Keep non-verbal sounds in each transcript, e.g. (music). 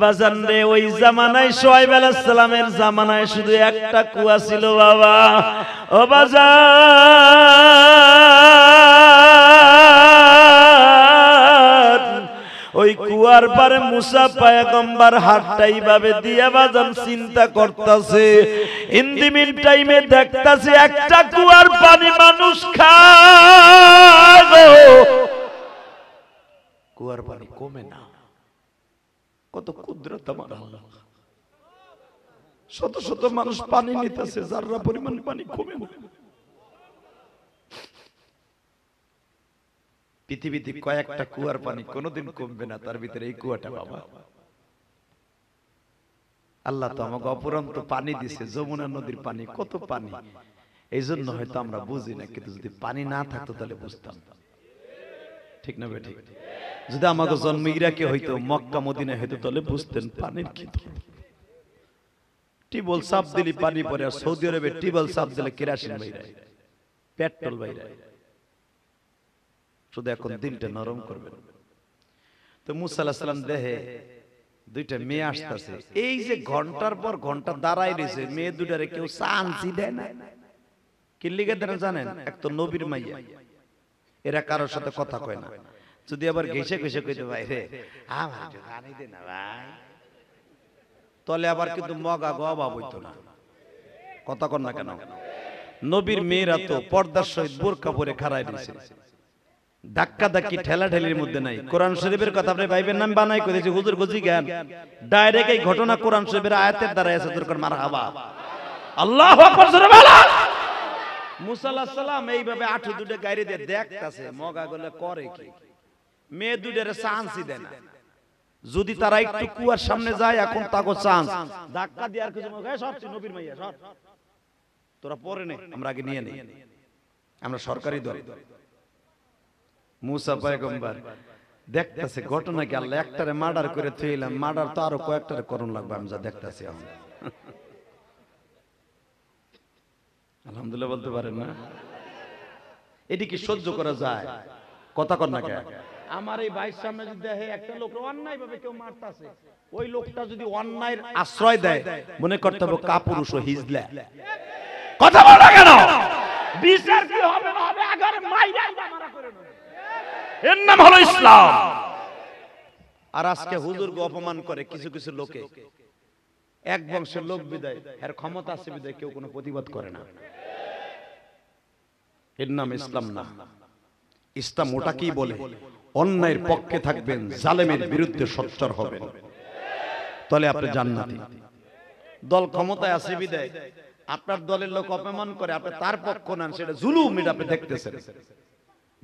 বাজান রে ওই জামানায় সোহাইব সালামের জামানায় শুধু একটা কুয়া ছিল বাবা ও বাজার ওই কুয়ার পারে মুসা পায়গম্বার হাটটা ভাবে দিয়ে বাজান চিন্তা করতেছে ইন্দিমিন টাইমে দেখতাছে একটা কুয়ার পানি মানুষ খায় কুয়ার পানি কমে না কত কুদরত আমার আল্লাহ শত শত মানুষ পানি নিতেছে যাররা পরিমাণ পানি কমে পৃথিবীতে কয়েকটা কুয়ার পানি কোনোদিন কমবে না তার ভিতরে এই কুয়াটা বাবা আল্লাহ তো আমাকে অপরন্ত পানি দিছে যমুনা নদীর পানি কত পানি এই জন্য হয়তো আমরা বুঝি না কিন্তু যদি পানি না থাকতো তাহলে বুঝতাম ঠিক না বেঠিক যদি আমাদের জন্ম ইরাকে হইতো মক্কা মদিনা হইতো তাহলে বুঝতেন পানির কি টিবল সাপ দিলি পানি পরে আর সৌদি আরবে টিবল সাপ দিলে কেরাসিন বাইরে পেট্রোল বাইরে শুধু এখন দিনটা নরম করবেন তো মুসা আলাহ সাল্লাম দেহে দুইটা মেয়ে আসতেছে এই যে ঘন্টার পর ঘন্টা দাঁড়াই রয়েছে মেয়ে দুটারে কেউ চান্সই দেয় না কিল্লিকে দেন জানেন এক তো নবীর মাইয়া এরা কারোর সাথে কথা কয় না যদি আবার ঘেসে ঘেসে কইতে ভাই রে না ভাই তলে আবার কিন্তু মগা গবা হইতো না কথা কন না কেন নবীর মেয়েরা তো পর্দার সহিত বোরকা পরে খাড়ায় দিয়েছে ধাক্কা ধাক্কি ঠেলা ঠেলির মধ্যে নাই কোরআন শরীফের কথা আপনি ভাইবের নাম বানাই করেছি হুজুর গজি জ্ঞান ডাইরেক্ট এই ঘটনা কোরআন শরীফের আয়াতের দ্বারা এসে আল্লাহ এইভাবে আঠু গাড়ি দিয়ে দেখতেছে মগা করে কি মেয়ে দুটের চান্সই দেয় না যদি তারা একটু কুয়ার সামনে যায় এখন তাকে চান্স ধাক্কা দিয়ে আর কিছু নবীর মাইয়া সব তোরা পরে নে আমরা আগে নিয়ে নেই আমরা সরকারি দল মুসা দেখতেছে ঘটনা কি আল্লাহ একটারে মার্ডার করে থইলাম মার্ডার তো আরো কয়েকটারে করুন লাগবে আমি যা দেখতেছি আমরা আলহামদুলিল্লাহ বলতে পারেন না এটি কি সহ্য করা যায় কথা কর না আমার এই ভাইয়ের সামনে যদি দেখে একটা লোক অন্যায় ভাবে কেউ মারতেছে ওই লোকটা যদি অন্যায়ের আশ্রয় দেয় মনে করতে হবে কাপুরুষ ও হিজলা কথা বল না কেন বিচার কি হবে না হবে আগারে মাইরা মারা করে এর নাম হলো ইসলাম আর আজকে হুজুরকে অপমান করে কিছু কিছু লোকে এক বংশের লোক বিদায় এর ক্ষমতা আছে বিদায় কেউ কোনো প্রতিবাদ করে না এর নাম ইসলাম না ইসলাম ওটাকেই বলে অন্যায়ের পক্ষে থাকবেন জালেমের বিরুদ্ধে সচ্চর হবেন তাহলে আপনি জান্নাতি দল ক্ষমতায় আছে বিদায় আপনার দলের লোক অপমান করে আপনি তার পক্ষ নেন সেটা জুলুম এটা আপনি দেখতেছেন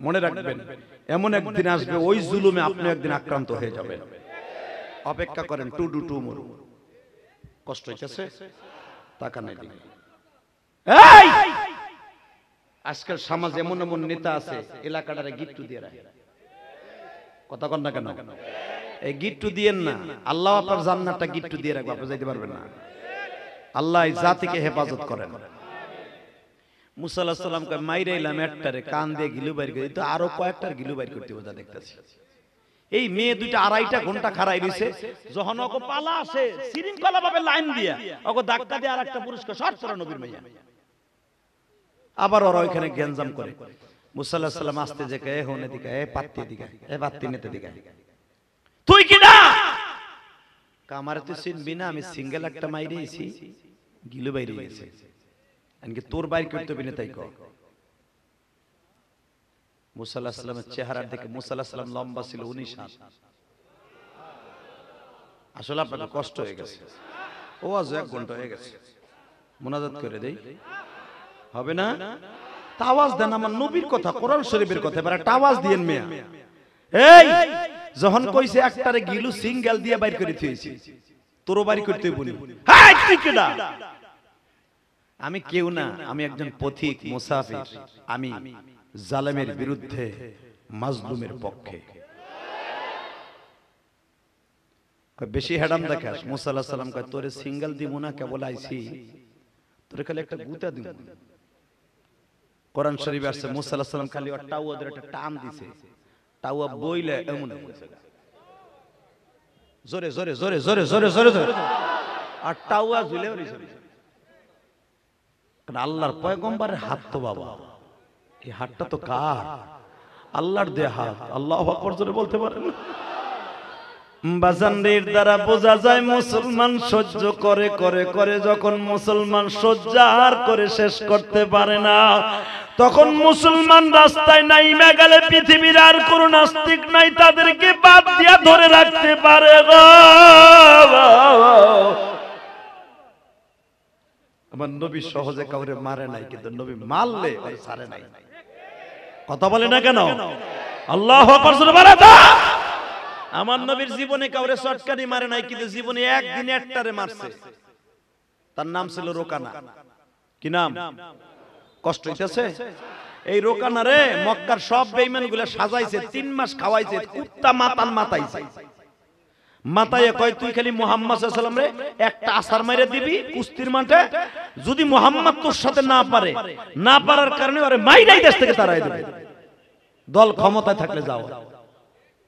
মনে রাখবেন এমন একদিন আসবে ওই জুলুমে আপনি একদিন আক্রান্ত হয়ে যাবেন অপেক্ষা করেন টু ডু টু মরু কষ্ট হইতেছে টাকা নাই এই আজকাল সমাজ এমন এমন নেতা আছে এলাকাটারে গিট্টু দিয়ে রাখে কথা কন না কেন এই গিট্টু দিয়েন না আল্লাহ আপনার জান্নাতটা গিট্টু দিয়ে রাখবে আপনি যাইতে পারবেন না আল্লাহ এই জাতিকে হেফাজত করেন মুসা আলাহ সাল্লামকে মাইরাইলাম একটারে কান দিয়ে গিলু বাইর করি তো আরো কয়েকটার গিলু বাইর করতে বোঝা দেখতেছি এই মেয়ে দুইটা আড়াইটা ঘন্টা খারাই দিছে যখন ওকে পালা আসে শৃঙ্খলা ভাবে লাইন দিয়া ওকে ডাক্তার দিয়ে আর একটা পুরস্কার সব নবীর মেয়ে আবার ওরা ওইখানে গ্যাঞ্জাম করে মুসাল্লাহ সাল্লাম আসতে যে কে এদিকে এ পাত্তি দিকে এ পাত্তি নেতে দিকে তুই কি না কামারে তুই চিনবি না আমি সিঙ্গেল একটা মাইরে গিলু বাইরে গেছে আনকি তোর বাইর করতে বিনে তাই কর মুসাল্লাহ চেহারা দেখে দিকে লম্বা ছিল উনিশ হাত আসলে আপনার কষ্ট হয়ে গেছে ও আজ এক ঘন্টা হয়ে গেছে মোনাজাত করে দেই হবে না তাওয়াজ দেন আমার নবীর কথা কোরআন শরীফের কথা এবার একটা আওয়াজ দিয়েন মেয়া এই যখন কইছে একটারে গিলু সিঙ্গেল দিয়ে বাইর করে থুয়েছি তোরও বাইর করতে বলি হ্যাঁ তুই কেডা আমি কেউ না আমি একজন পথিক মুসাফির আমি জালেমের বিরুদ্ধে মাজলুমের পক্ষে বেশি হ্যাডাম দেখাস মুসা সাল্লাম কয় তোরে সিঙ্গেল দিব না কেবল আইছি তোরে খালি একটা গুতা দিব কোরআন শরীফ আসছে সাল্লাম খালি একটা টান দিছে টাওয়া বইলে এমন জোরে জোরে জোরে জোরে জোরে জোরে জোরে আর টাউয়া ঝুলে আল্লাহর পয়গম্বারের হাত তো বাবা কি হাটটা তো কার আল্লাহর দেহ হাত আল্লাহ করে বলতে পারেন বাজানদের দ্বারা বোঝা যায় মুসলমান সহ্য করে করে করে যখন মুসলমান করে শেষ করতে পারে না তখন মুসলমান রাস্তায় গেলে পৃথিবীর আর কোন নাস্তিক নাই তাদেরকে বাদ দিয়া ধরে রাখতে পারে আমার নবী সহজে কাউরে মারে নাই কিন্তু নবী মারলে নাই কথা বলে না কেন আল্লাহ আমার নবীর জীবনে কাউরে চটকানি মারে নাই কিন্তু জীবনে একদিন একটারে মারছে তার নাম ছিল রোকানা কি নাম কষ্ট হইতেছে এই রোকানারে মক্কার সব বেইমান গুলা সাজাইছে তিন মাস খাওয়াইছে কুত্তা মাতান মাতাইছে মাতায় কয় তুই খালি মোহাম্মদ রে একটা আসার মাইরে দিবি কুস্তির মাঠে যদি মোহাম্মদ তোর সাথে না পারে না পারার কারণে আরে মাইরাই দেশ থেকে তারাই দেবে দল ক্ষমতায় থাকলে যাও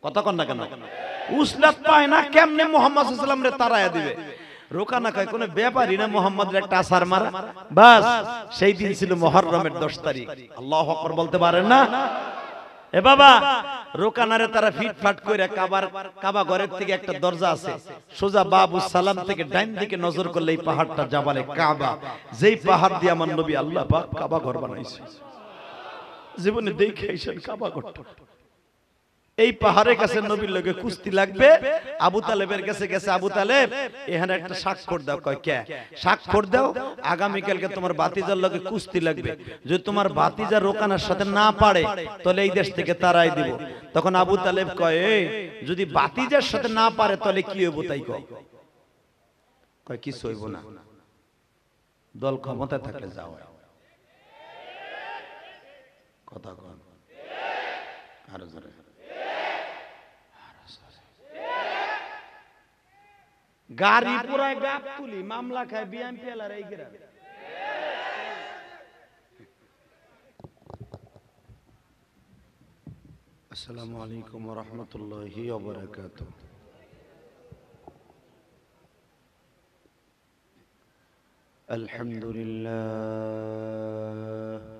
কথা কন না কেন উসলাত পায় না কেমনে মোহাম্মদ সাল্লাম রে তারায়া দিবে রোকা কয় কোনো ব্যাপারই না মোহাম্মদের একটা আসার মারা বাস সেই দিন ছিল মহরমের দশ তারিখ আল্লাহ বলতে পারেন না এ বাবা রোকানারে তারা ফিটফাট করে কাবার কাবা ঘরের থেকে একটা দরজা আছে সোজা বাবু সালাম থেকে ডাইন দিকে নজর করলে এই পাহাড়টা জাবালে কাবা যেই পাহাড় দিয়ে আমার নবী আল্লাহ পাক কাবা ঘর বানাইছে জীবনে দেখে কাবা ঘরটা এই পাহাড়ের কাছে নবীর লোকে কুস্তি লাগবে আবু তালেবের কাছে গেছে আবু তালেব এখানে একটা স্বাক্ষর দাও কয় কে স্বাক্ষর দাও আগামীকালকে তোমার বাতিজার লোকে কুস্তি লাগবে যদি তোমার বাতিজা রোকানার সাথে না পারে তাহলে এই দেশ থেকে তারাই দিব তখন আবু তালেব কয় যদি বাতিজার সাথে না পারে তাহলে কি হইব তাই কয় কয় কিছু হইব না দল ক্ষমতা থাকলে যাও কথা কন আরো জোরে গাড়ি পুরায় গাপ তুলি মামলা খায় বিএমপি এলার এই গিরা আসসালামু আলাইকুম রহমতুল্লাহি অবরাকাত الحمد لله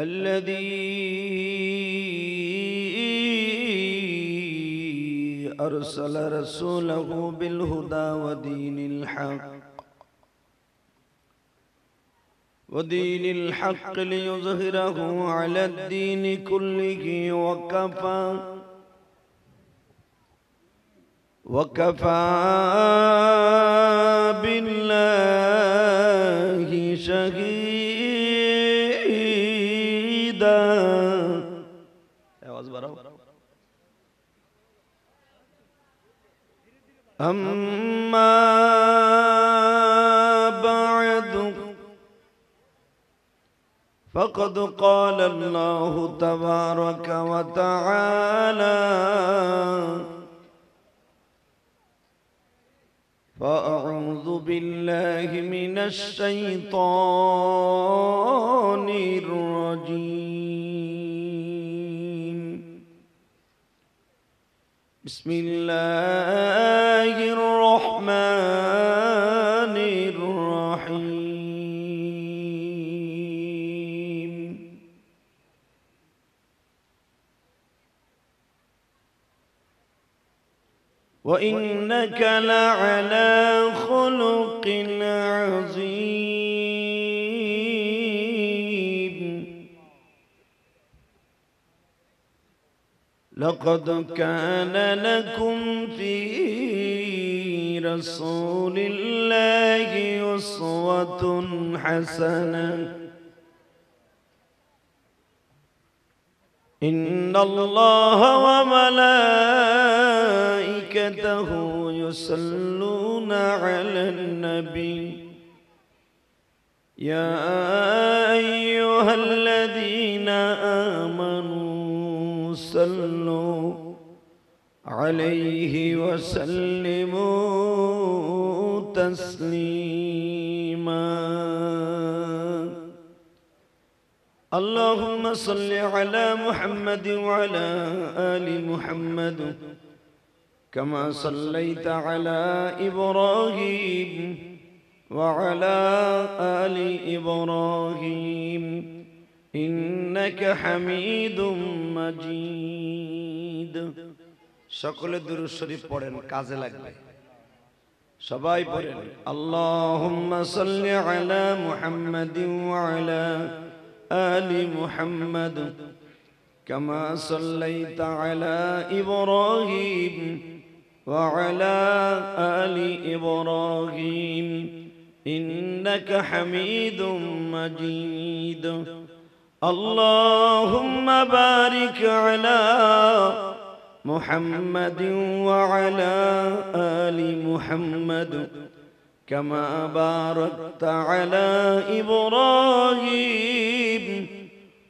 الذي أرسل رسوله بالهدى ودين الحق ودين الحق ليظهره على الدين كله وكفى وكفى بالله شهيدا أما بعد فقد قال الله تبارك وتعالى فأعوذ بالله من الشيطان الرجيم بسم الله الرحمن الرحيم وإنك لعلى خلق عظيم لقد كان لكم في رسول الله أسوة حسنة إن الله وملائكته يصلون على النبي يا عليه وسلم تسليما اللهم صل على محمد وعلى ال محمد كما صليت على ابراهيم وعلى ال ابراهيم انك حميد مجيد সকলে দুরুদ শরীফ পড়েন কাজে লাগবে সবাই পড়েন আল্লাহুম্মা সাল্লি আলা মুহাম্মাদিন ওয়া আলা আলি মুহাম্মাদ কামা সাল্লাইতা আলা ইব্রাহিম ওয়া আলা আলি ইব্রাহিম ইন্নাকা হামিদুম মাজিদ اللهم বারিক আলা محمد وعلى آل محمد كما باركت على إبراهيم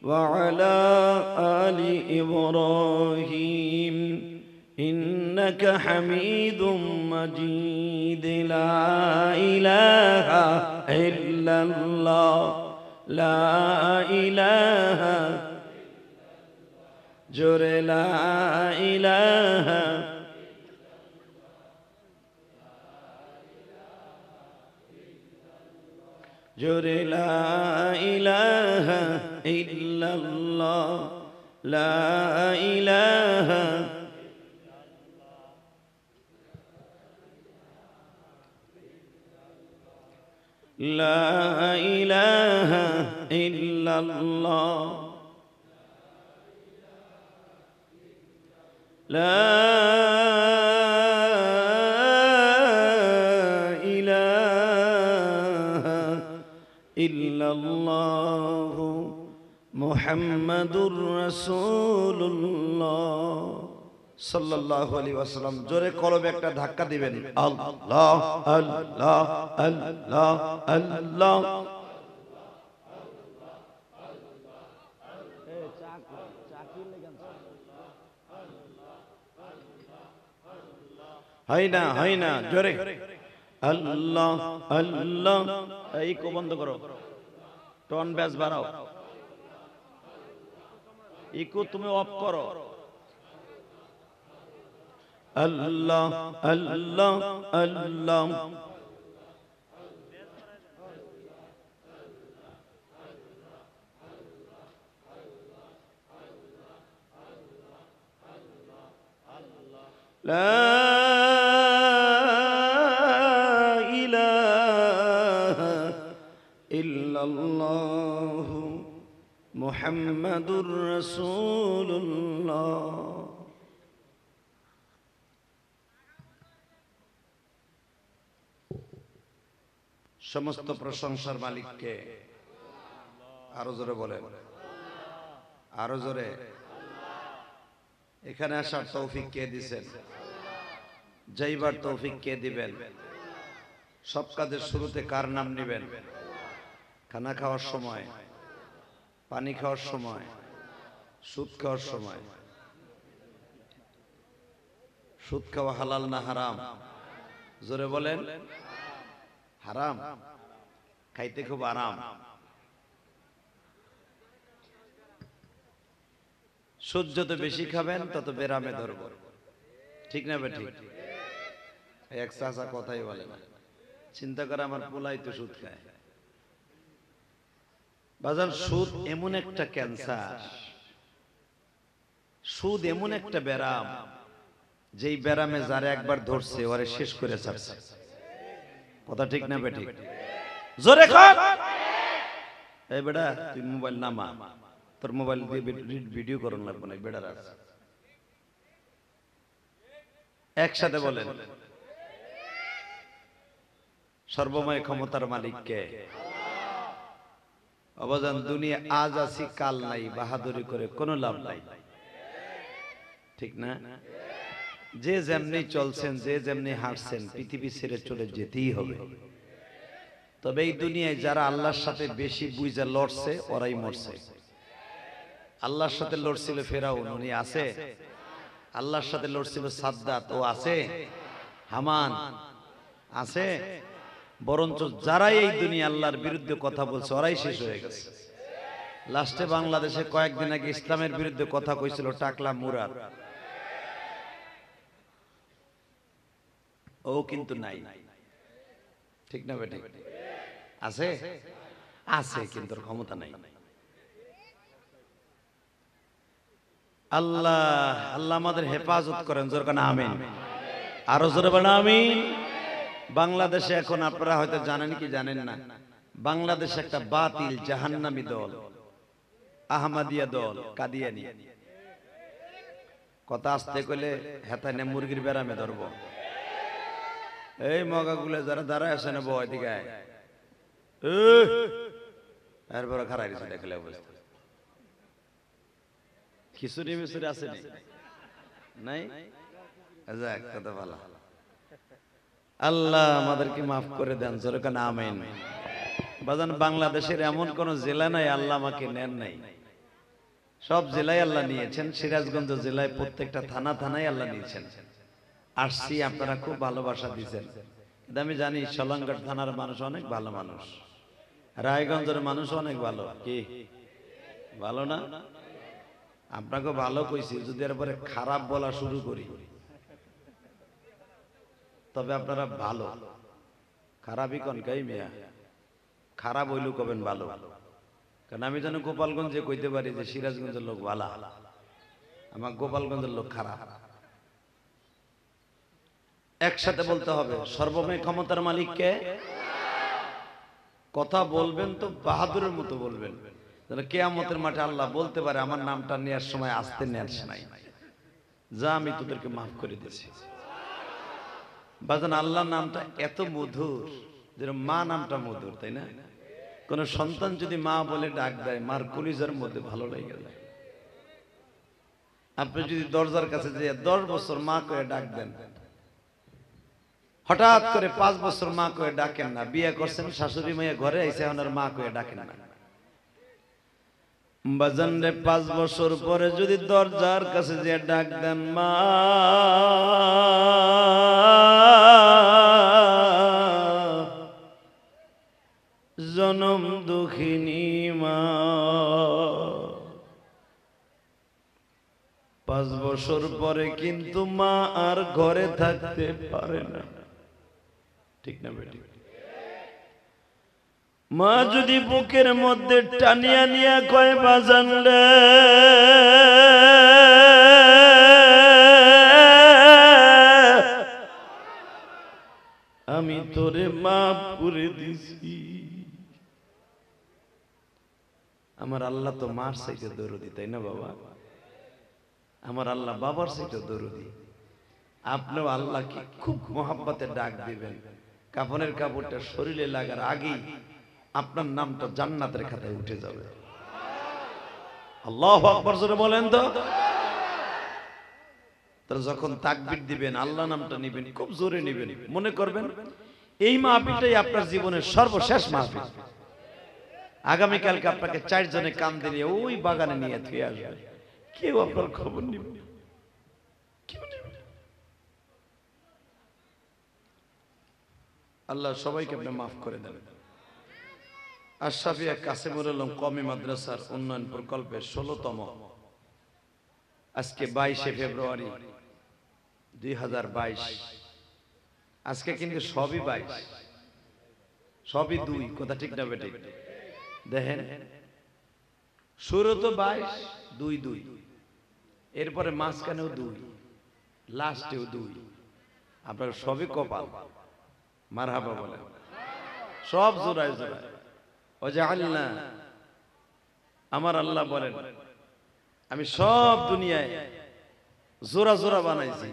وعلى آل إبراهيم إنك حميد مجيد لا إله إلا الله لا إله إلا جُرِ لَا إِلَهَا جُرِ لَا إِلَهَا إِلَّا اللَّهِ لَا إِلَهَا لا إله إله الا الله لا إله إلا الله محمد رسول الله সাল্লাল্লাহু আলাইহি ওয়াসাল্লাম জোরে কলমে একটা ধাক্কা দিবেন আল্লাহ আল্লাহ আল্লাহ আল্লাহ হয় না হয় না জোরে আল্লাহ আল্লাহ এই কো বন্ধ করো টন ব্যাস বাড়াও ইকো তুমি অফ করো আল্লাহ আল্লাহ আল্লাহ لا الله محمد رسول الله সমস্ত প্রশংসার মালিককে আরো জোরে বলেন আরো জোরে এখানে আসার তৌফিক কে দিছেন যাইবার তৌফিক কে দিবেন সব কাজের শুরুতে কার নাম নেবেন খানা খাওয়ার সময় পানি খাওয়ার সময় সুদ খাওয়ার সময় সুদ খাওয়া হালাল না হারাম জোরে বলেন হারাম খাইতে খুব আরাম সুদ যত বেশি খাবেন তত বেরামে ধরব ঠিক না বেঠিক এক চাষা কথাই বলে না চিন্তা করে আমার পোলাই তো সুদ খায় বাজার সুদ এমন একটা ক্যান্সার সুদ এমন একটা ব্যারাম যেই ব্যারামে যারে একবার ধরছে ওরে শেষ করে ছাড়ছে কথা ঠিক না বেটি জোরে এই বেটা তুই মোবাইল নামা তোর মোবাইল দিয়ে ভিডিও করুন লাগবে না বেটার আছে একসাথে বলেন সর্বময় ক্ষমতার মালিককে অবদান দুনিয়া আজ আছি কাল নাই বাহাদুরি করে কোনো লাভ নাই ঠিক না যে যেমনি চলছেন যে যেমনি হাঁটছেন পৃথিবী ছেড়ে চলে যেতেই হবে তবে এই দুনিয়ায় যারা আল্লাহর সাথে বেশি বুঝে লড়ছে ওরাই মরছে আল্লাহর সাথে লড়ছিল ফেরাউন উনি আছে আল্লাহর সাথে লড়ছিল সাদ্দাত ও আছে হামান আছে বরঞ্চ যারাই এই দুনিয়া আল্লাহর বিরুদ্ধে কথা বলছে ওরাই শেষ হয়ে গেছে লাস্টে বাংলাদেশে কয়েকদিন আগে ইসলামের বিরুদ্ধে কথা কইছিল টাকলা মুরার ও কিন্তু নাই ঠিক না বেটি আছে আছে কিন্তু ক্ষমতা নাই আল্লাহ আল্লাহ আমাদের হেফাজত করেন জোর কানা আমিন আরো জোরে বলেন আমিন বাংলাদেশে এখন আপনারা হয়তো জানেন কি জানেন না বাংলাদেশে একটা বাতিল জাহান্নামী দল আহমাদিয়া দল কাদিয়ানি কথা আসতে কইলে হেতানে মুরগির বেরামে ধরবো এই মগাগুলো যারা দাঁড়ায় আসে না বয় দিকে এরপরে খারাই দেখলে খিচুড়ি মিচুড়ি আছে নাই যাক কথা ভালো আল্লাহ আমাদেরকে মাফ করে দেন যেরকম আমেন বাজান বাংলাদেশের এমন কোন জেলা নাই আল্লাহ আমাকে নেন নাই সব জেলায় আল্লাহ নিয়েছেন সিরাজগঞ্জ জেলায় প্রত্যেকটা থানা থানায় আল্লাহ নিয়েছেন আসছি আপনারা খুব ভালোবাসা দিয়েছেন আমি জানি সলঙ্গট থানার মানুষ অনেক ভালো মানুষ রায়গঞ্জের মানুষ অনেক ভালো কি ভালো না আপনাকে ভালো কইছি যদি এরপরে খারাপ বলা শুরু করি তবে আপনারা ভালো খারাপই কন কাই মিয়া খারাপ হইলেও কবেন ভালো কারণ আমি যেন গোপালগঞ্জে কইতে পারি যে সিরাজগঞ্জের লোক ভালো আমার গোপালগঞ্জের লোক খারাপ একসাথে বলতে হবে সর্বময় ক্ষমতার মালিককে কথা বলবেন তো বাহাদুরের মতো বলবেন কেয়ামতের মাঠে আল্লাহ বলতে পারে আমার নামটা নেওয়ার সময় আসতে নেওয়ার নাই যা আমি তোদেরকে মাফ করে দিয়েছি বাজান আল্লাহর নামটা এত মধুর যেন মা নামটা মধুর তাই না কোন সন্তান যদি মা বলে ডাক দেয় মার কলিজার মধ্যে ভালো লেগে যায় আপনি যদি দরজার কাছে যে দশ বছর মা করে ডাক দেন হঠাৎ করে পাঁচ বছর মা করে ডাকেন না বিয়ে করছেন শাশুড়ি মেয়ে ঘরে এসে ওনার মা করে ডাকেন না বাজান রে পাঁচ বছর পরে যদি দরজার কাছে যে ডাক দেন মা পাঁচ বছর পরে কিন্তু মা আর ঘরে থাকতে পারে না ঠিক না বেটি মা যদি বুকের মধ্যে টানিয়া নিয়া কয় বাজানলে আমি তোরে মা পুরে দিছি আমার আল্লাহ তো মার সাইকে দৌড় দিতাই না বাবা আমার আল্লাহ বাবার সাথে দরুদি আপনিও আল্লাহকে খুব মহাব্বতে ডাক দিবেন কাপনের কাপড়টা শরীরে লাগার আগেই আপনার নামটা জান্নাতের খাতায় উঠে যাবে আল্লাহ আকবর জোরে বলেন তো যখন তাকবির দিবেন আল্লাহ নামটা নিবেন খুব জোরে নিবেন মনে করবেন এই মাহফিলটাই আপনার জীবনের সর্বশেষ মাহফিল আগামীকালকে আপনাকে চারজনে কান দিয়ে ওই বাগানে নিয়ে থুয়ে আসবে কেউ আপনার খবর নিব আল্লাহ সবাইকে আপনি মাফ করে দেন আশাফিয়া আলম কমি মাদ্রাসার উন্নয়ন প্রকল্পের আজকে বাইশে ফেব্রুয়ারি দুই আজকে কিন্তু সবই বাইশ সবই দুই কথা ঠিক না বেটে দেখেন শুরু তো বাইশ দুই দুই এরপরে মাঝখানেও দুই লাস্টেও দুই আপনার সবই কপাল মারহাবা বলে সব জোড়ায় জোড়ায় ও যে আল্লাহ আমার আল্লাহ বলেন আমি সব দুনিয়ায় জোড়া জোড়া বানাইছি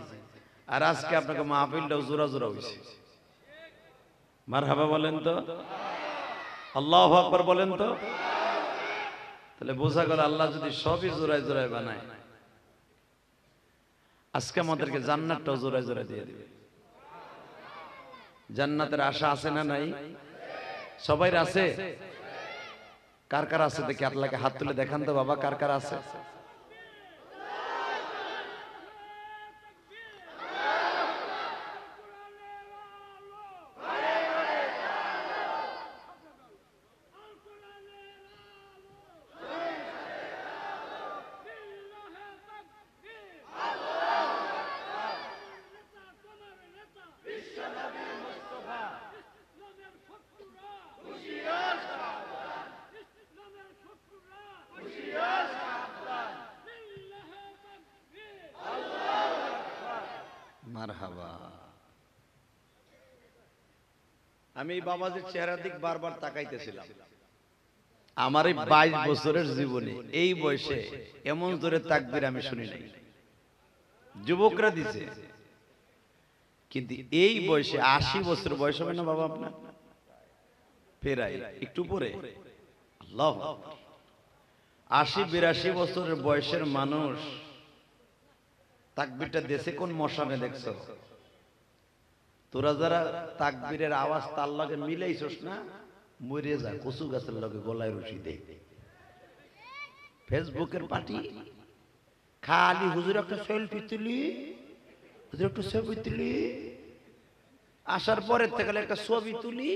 আর আজকে আপনাকে মাহফিলটাও জোড়া জোড়া হয়েছে মার হাবা বলেন তো আল্লাহ আকবর বলেন তো তাহলে বোঝা গেল আল্লাহ যদি সবই জোড়ায় জোড়ায় বানায় আজকে আমাদেরকে জান্নাতটাও জোরে জোরে দিয়ে দিবে জান্নাতের আশা আছে না নাই সবাই আছে কার কার আছে দেখি আপনাকে হাত তুলে দেখান তো বাবা কার কার আছে আমি এই বাবাজির চেহারা দিক বারবার তাকাইতেছিলাম আমার এই বাইশ বছরের জীবনে এই বয়সে এমন জোরে তাকবির আমি শুনি নাই যুবকরা দিছে কিন্তু এই বয়সে আশি বছর বয়স হবে না বাবা আপনার ফেরাই একটু পরে আশি বিরাশি বছরের বয়সের মানুষ তাকবিরটা দেশে কোন মশানে দেখছো তোরা যারা তাকবীরের আওয়াজ তার লগে মিলাইছস না মরে যা কচু গাছের লগে গলায় রশি দে ফেসবুকের পার্টি খালি হুজুর একটা সেলফি তুলি হুজুর একটা ছবি তুলি আসার পরের থেকে একটা ছবি তুলি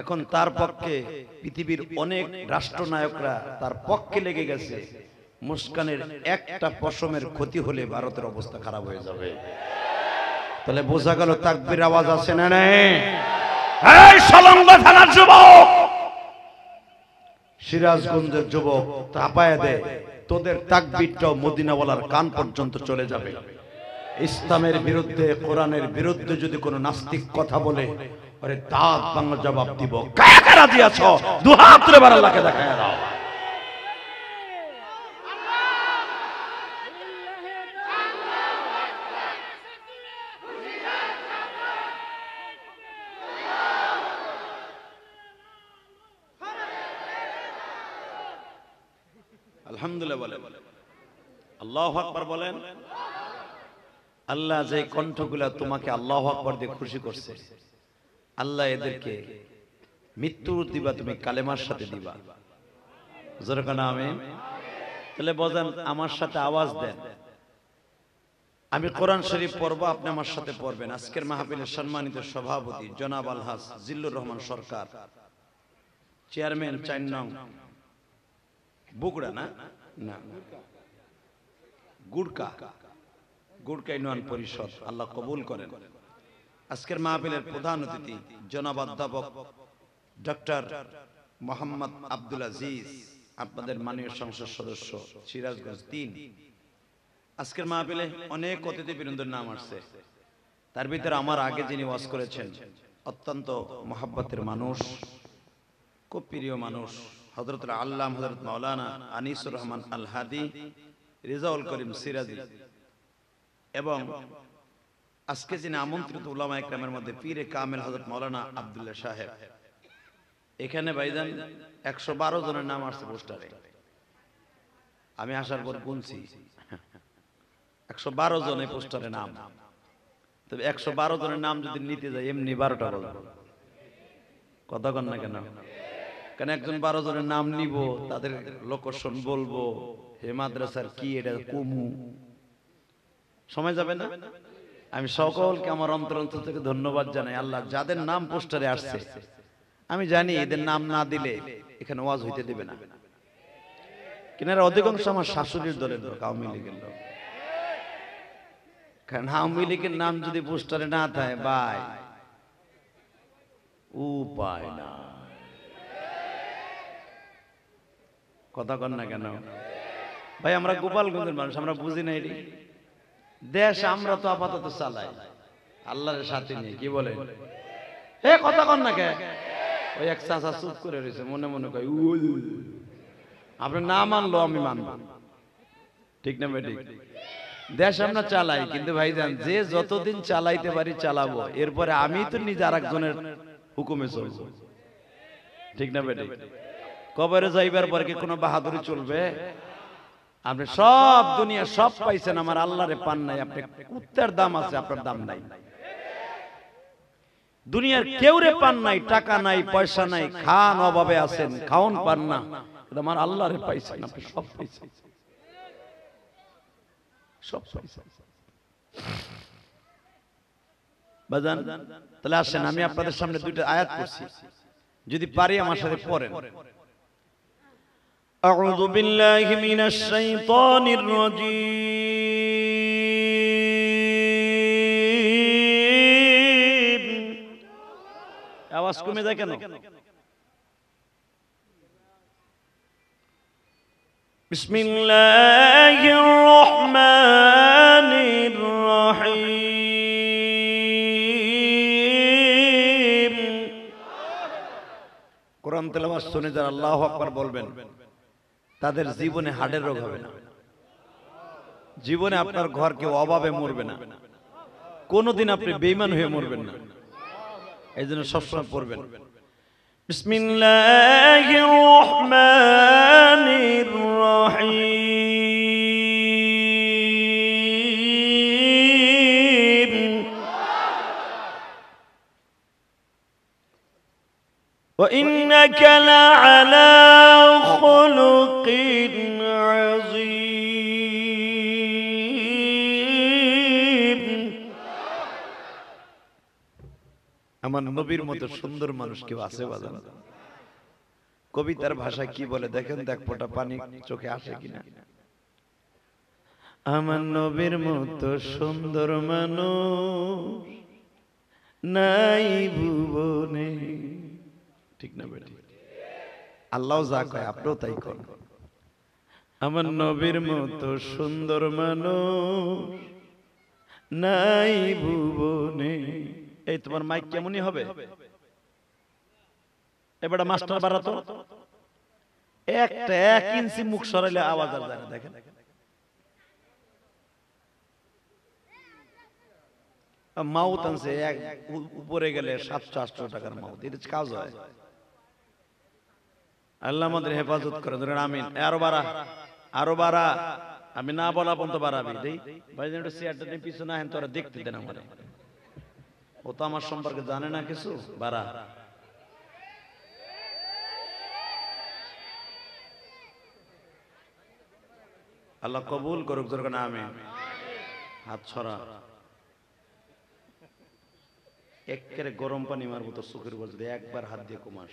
এখন তার পক্ষে পৃথিবীর অনেক রাষ্ট্রনায়করা তার পক্ষে লেগে গেছে মুস্কানের একটা পশমের ক্ষতি হলে ভারতের অবস্থা খারাপ হয়ে যাবে তাহলে বোঝা গেল তাকবির আওয়াজ আছে না এই সলঙ্গা থানার যুবক সিরাজগঞ্জের যুবক তাপায় দে তোদের তাকবিরটাও মদিনাওয়ালার কান পর্যন্ত চলে যাবে ইসলামের বিরুদ্ধে কোরআনের বিরুদ্ধে যদি কোনো নাস্তিক কথা বলে আরে দাঁত বাংলা জবাব দিব কারা কারা দিয়াছ দুহাত রে বারাল্লাহকে দেখায় দাও আল্লাহ আকবার বলেন আল্লাহ যে কণ্ঠগুলা তোমাকে আল্লাহ আকবার দিয়ে খুশি করছে আল্লাহ এদেরকে মৃত্যুর দিবা তুমি কালেমার সাথে দিবা জোরকানা আমি তাহলে বোঝেন আমার সাথে আওয়াজ দেন আমি কোরআন শরীফ পড়ব আপনি আমার সাথে পড়বেন আজকের মাহফিলের সম্মানিত সভাপতি জনাব আলহাস জিল্লুর রহমান সরকার চেয়ারম্যান চাইন নং বুকড়া না না গুড়কা গুড়কা ইউনিয়ন পরিষদ আল্লাহ কবুল করেন আজকের মাহফিলের প্রধান অতিথি জনাব অধ্যাপক ডক্টর মোহাম্মদ আব্দুল আজিজ আপনাদের মাননীয় সংসদ সদস্য সিরাজগঞ্জ তিন আজকের মাহফিলে অনেক অতিথি বৃন্দর নাম আসছে তার ভিতরে আমার আগে যিনি ওয়াজ করেছেন অত্যন্ত মহাব্বতের মানুষ খুব প্রিয় মানুষ হজরত আল্লাহ হজরত মাওলানা আনিসুর রহমান আল হাদি রেজাউল করিম সিরাজি এবং আজকে যিনি আমন্ত্রিত উলামা একরামের মধ্যে পীরে কামেল হজরত মৌলানা আবদুল্লাহ সাহেব এখানে ভাইজান একশো বারো জনের নাম আসছে পোস্টারে আমি আসার পর গুনছি একশো বারো জনের পোস্টারে নাম তবে একশো বারো জনের নাম যদি নিতে যাই এমনি বারোটা বল কথা কন না কেন কেন একজন বারো জনের নাম নিব তাদের লোকেশন বলবো মাদ্রাসার কি এটা কুমু সময় যাবে না আমি সকলকে আমার অন্তর অন্তর থেকে ধন্যবাদ জানাই আল্লাহ যাদের নাম পোস্টারে আসছে আমি জানি এদের নাম না দিলে এখানে ওয়াজ হইতে দেবে না কিনারা অধিকাংশ আমার শাশুড়ির দলের লোক আওয়ামী লীগের লোক কারণ আওয়ামী লীগের নাম যদি পোস্টারে না থাকে ভাই উপায় না কথা কন না কেন ভাই আমরা গোপালগঞ্জের মানুষ আমরা বুঝি না এটি দেশ আমরা তো আপাতত চালাই আল্লাহর সাথে নিয়ে কি বলে এ কথা কন না কে ওই এক চাচা চুপ করে রয়েছে মনে মনে কয় আপনি না মানলো আমি মানব ঠিক না ঠিক দেশ আমরা চালাই কিন্তু ভাই যান যে যতদিন চালাইতে পারি চালাবো এরপরে আমি তো নিজ আর একজনের হুকুমে চলব ঠিক না বেটে কবরে যাইবার পর কি কোনো বাহাদুরি চলবে আপনি সব দুনিয়া সব পাইছেন আমার আল্লাহরে পান নাই আপনি কুত্তার দাম আছে আপনার দাম নাই দুনিয়ার কেউ রে পান নাই টাকা নাই পয়সা নাই খান অভাবে আছেন খাওন পান না আমার আল্লাহ রে পাইছেন আপনি সব পাইছেন সব পাইছেন তাহলে আসেন আমি আপনাদের সামনে দুইটা আয়াত করছি যদি পারি আমার সাথে পড়েন أعوذ بالله من الشيطان الرجيم আওয়াজ কমে যায় بسم الله الرحمن الرحيم قرآن تلوى السنة الله أكبر আকবার বলবেন তাদের জীবনে হাড়ের রোগ হবে না জীবনে আপনার ঘর কেউ অভাবে মরবে না কোনোদিন আপনি বেইমান হয়ে মরবেন না এই জন্য সবসময় পড়বেন বিসমিল্লাহির রহমানির রহিম وإنك لعلى خلق عظيم আমার নবীর মতো সুন্দর মানুষ কেউ আছে বাজান কবিতার ভাষা কি বলে দেখেন দেখ ফোটা পানি চোখে আসে কিনা আমার নবীর মতো সুন্দর মানুষ নাই ভুবনে ঠিক না বেটি আল্লাহ যা কয় আপনিও তাই কর আমার নবীর মতো সুন্দর মানুষ নাই ভুবনে এই তোমার মাইক কেমনই হবে এবারে মাস্টার বাড়াতো একটা এক ইঞ্চি মুখ সরাইলে আওয়াজ আর যায় দেখেন মাউত আনছে এক উপরে গেলে সাতশো আটশো টাকার মাউত এটা কাজ হয় আল্লাহ আমাদের হেফাজত করে ধরেন আমিন আরো বাড়া আরো বাড়া আমি না বলা পর্যন্ত বাড়াবি দেই ভাই যেন একটু চেয়ারটা নিয়ে পিছনে আহেন তোরা দেখতে দেন আমার ও তো আমার সম্পর্কে জানে না কিছু বাড়া আল্লাহ কবুল করুক তোর না আমি হাত ছড়া একের গরম পানি মারবো তো চোখের বলছে একবার হাত দিয়ে কুমাস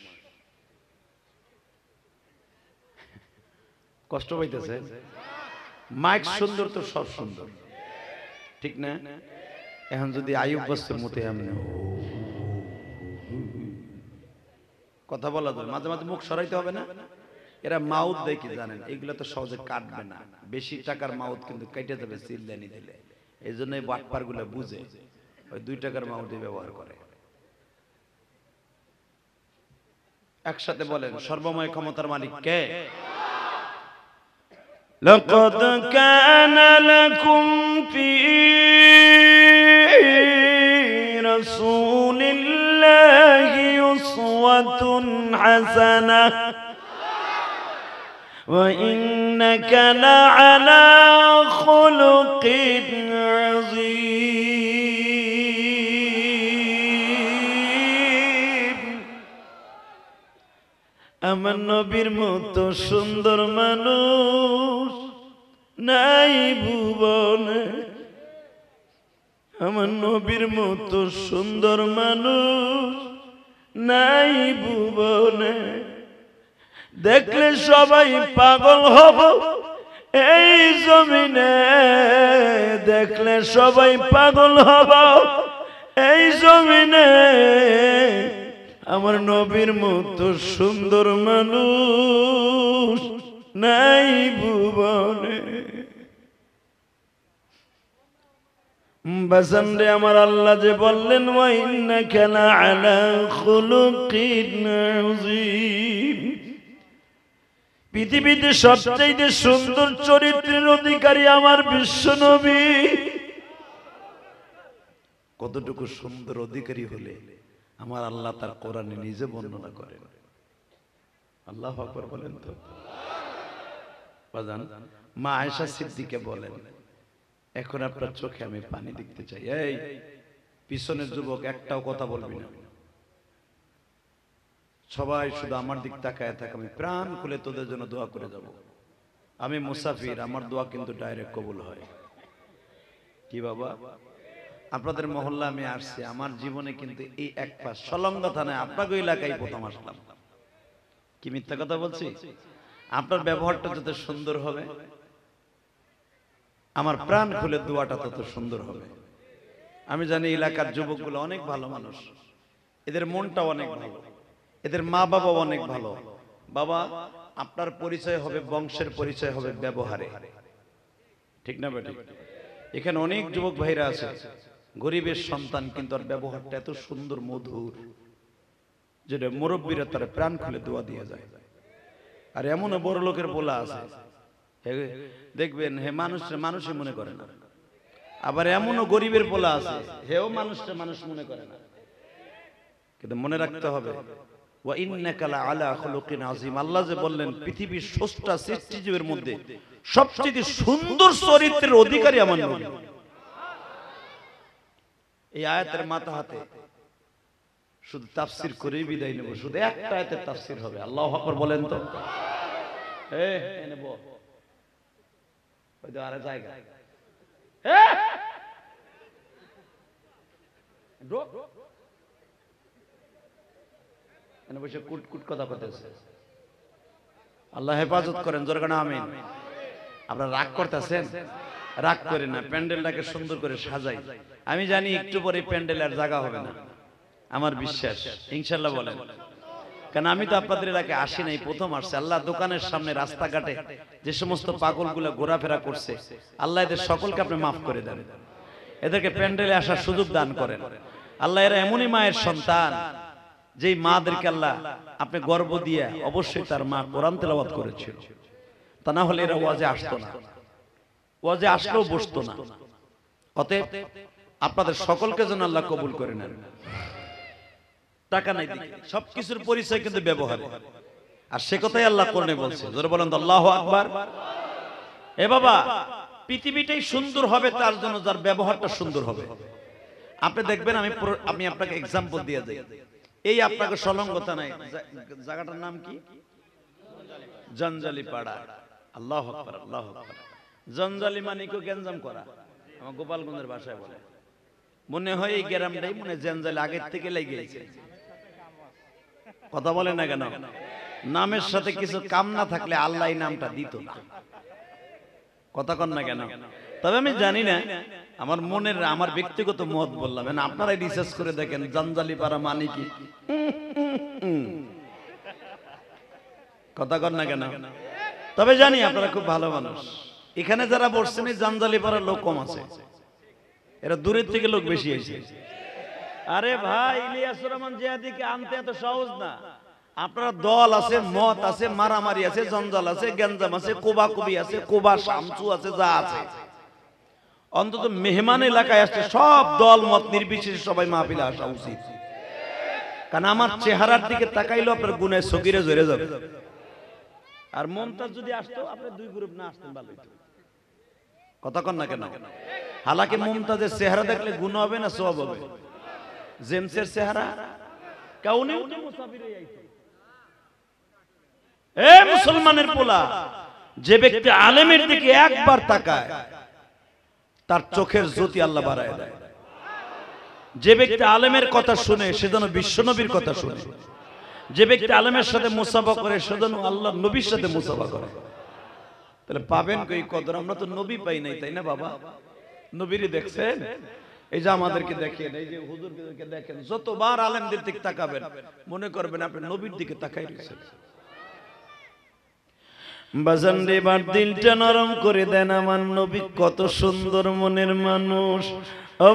কষ্ট পাইতেছে মাইক সুন্দর তো সব সুন্দর ঠিক না এখন যদি আয়ুব বস্তের মতে আমি কথা বলা যাবে মাঝে মাঝে মুখ সরাইতে হবে না এরা মাউথ দেখি জানেন এগুলো তো সহজে কাটবে না বেশি টাকার মাউথ কিন্তু কেটে যাবে সিলদানি দিলে এই জন্য এই বাটপার গুলো বুঝে ওই দুই টাকার মাউথে ব্যবহার করে একসাথে বলেন সর্বময় ক্ষমতার মালিক কে لقد كان لكم في رسول الله أسوة حسنة وإنك لعلى خلق আমার নবীর মতো সুন্দর মানুষ নাই ভুবনে আমার নবীর মতো সুন্দর মানুষ নাই ভুবনে দেখলে সবাই পাগল হব এই জমিনে দেখলে সবাই পাগল হব এই জমিনে আমার নবীর মতো সুন্দর মানুষ নাই ভুবনে বাসান রে আমার আল্লাহ যে বললেন ওয়াইন্না খেলা আলা পৃথিবীতে সবচেয়ে সুন্দর চরিত্রের অধিকারী আমার বিশ্ব নবী কতটুকু সুন্দর অধিকারী হলে আমার আল্লাহ তার কোরআনে নিজে বর্ণনা করেন আল্লাহ আকবর বলেন তো বাজান মা আয়সা সিদ্দিকে বলেন এখন আপনার চোখে আমি পানি দেখতে চাই এই পিছনের যুবক একটাও কথা বলবি না সবাই শুধু আমার দিক তাকায় থাক আমি প্রাণ খুলে তোদের জন্য দোয়া করে যাব আমি মুসাফির আমার দোয়া কিন্তু ডাইরেক্ট কবুল হয় কি বাবা আপনাদের মহল্লা আমি আসছি আমার জীবনে কিন্তু এই এক পাশ সলঙ্গ থানায় আপনাকে এলাকায় প্রথম আসলাম কি মিথ্যা কথা বলছি আপনার ব্যবহারটা যত সুন্দর হবে আমার প্রাণ খুলে দোয়াটা তত সুন্দর হবে আমি জানি এলাকার যুবকগুলো অনেক ভালো মানুষ এদের মনটা অনেক ভালো এদের মা বাবা অনেক ভালো বাবা আপনার পরিচয় হবে বংশের পরিচয় হবে ব্যবহারে ঠিক না বেটি এখানে অনেক যুবক ভাইরা আছে গরিবের সন্তান কিন্তু আর ব্যবহারটা এত সুন্দর মধুর যেটা মুরব্বীরা তার প্রাণ খুলে দোয়া দিয়ে যায় আর এমন বড় লোকের বলা আছে দেখবেন হে মানুষের মানুষই মনে করে না আবার এমনও গরিবের বলা আছে হেও মানুষটা মানুষ মনে করে না কিন্তু মনে রাখতে হবে আল্লাহ বললেন সৃষ্টিজীবের মধ্যে সবচেয়ে সুন্দর চরিত্রের অধিকারী আমার নবী এই আয়াতের মাথা হাতে শুধু তাফসির করেই বিদায় নেব শুধু একটা আয়াতের তাফসির হবে আল্লাহ আকবর বলেন তো জায়গা বসে কুটকুট কথা করতেছে আল্লাহ হেফাজত করেন জোরগানা আমিন আপনারা রাগ করতেছেন রাগ করেন না প্যান্ডেলটাকে সুন্দর করে সাজাই আমি জানি একটু পরে প্যান্ডেল আর জায়গা হবে না আমার বিশ্বাস ইনশাল্লাহ বলেন কেন আমি তো আপনাদের এলাকায় আসি নাই প্রথম আসছে আল্লাহ দোকানের সামনে রাস্তাঘাটে যে সমস্ত পাগলগুলো ঘোরাফেরা করছে আল্লাহ এদের সকলকে আপনি মাফ করে দেন এদেরকে প্যান্ডেলে আসার সুযোগ দান করেন আল্লাহ এরা এমনই মায়ের সন্তান যেই মাদেরকে আল্লাহ আপনি গর্ব দিয়ে অবশ্যই তার মা কোরআন তেলাবাদ করেছিল তা না হলে এরা ওয়াজে আসতো না ওয়াজে আসলেও বসতো না অতএব আপনাদের সকলকে যেন আল্লাহ কবুল করে নেন টাকা নাই সবকিছুর পরিচয় কিন্তু ব্যবহার আর সে কথাই আল্লাহ করে বলছে জোরে বলেন আল্লাহ আকবর এ বাবা পৃথিবীটাই সুন্দর হবে তার জন্য যার ব্যবহারটা সুন্দর হবে আপনি দেখবেন আমি আমি আপনাকে এক্সাম্পল দিয়ে যাই এই আপনাকে সলঙ্গতা নাই জায়গাটার নাম কি জঞ্জালি পাড়া আল্লাহ আকবার আল্লাহ আকবার জঞ্জালি মানে কেউ গেঞ্জাম করা আমার গোপালগঞ্জের ভাষায় বলে মনে হয় এই গ্রামটাই মনে জেনজাল আগের থেকে লেগে গেছে কথা বলে না কেন নামের সাথে কিছু কাম না থাকলে আল্লাহ নামটা দিত না কথা কন না কেন তবে আমি জানি না আমার মনের আমার ব্যক্তিগত মত বললাম মানে আপনারা রিসার্চ করে দেখেন জঞ্জালি জাঞ্জালিপাড়া মানে কি কথা কন না কেন তবে জানি আপনারা খুব ভালো মানুষ এখানে যারা বসছেন এই জঞ্জালি জাঞ্জালিপাড়ার লোক কম আছে এরা দূরের থেকে লোক বেশি আসে আরে ভাই ইলিয়াস রহমান জিয়াদিকে আনতে এত সহজ না আপনার দল আছে মত আছে মারামারি আছে জঞ্জাল আছে গেঞ্জাম আছে কোবা কবি আছে কোবা শামচু আছে যা আছে অন্তত মেহমান এলাকায় আসছে সব দল মত নির্বিশেষে সবাই মাহফিলে আসা উচিত কারণ আমার চেহারার দিকে তাকাইলো আপনার গুনায় সকিরে জড়ে যাবে আর মনটা যদি আসতো আপনি দুই গ্রুপ না আসতেন ভালো কতক্ষণ না কেন হালাকি মুমতাজের চেহারা দেখলে গুণ হবে না সব হবে জেমসের চেহারা কাউনে এ মুসলমানের পোলা যে ব্যক্তি আলেমের দিকে একবার তাকায় তার চোখের জ্যোতি আল্লাহ বাড়ায় দেয় যে ব্যক্তি আলেমের কথা শুনে সে যেন বিশ্বনবীর কথা শুনে যে ব্যক্তি আলেমের সাথে মুসাফা করে সে যেন আল্লাহ নবীর সাথে মুসাফা করে তাহলে পাবেন কই কদর আমরা তো নবী পাই নাই তাই না বাবা নবীরই দেখছেন এই যে আমাদেরকে দেখেন এই যে হুজুরকে দেখেন যতবার আলেমদের দিক তাকাবেন মনে করবেন আপনি নবীর দিকে তাকাই রয়েছেন বাজান রে বার দিলটা নরম করে দেন আমার নবী কত সুন্দর মনের মানুষ ও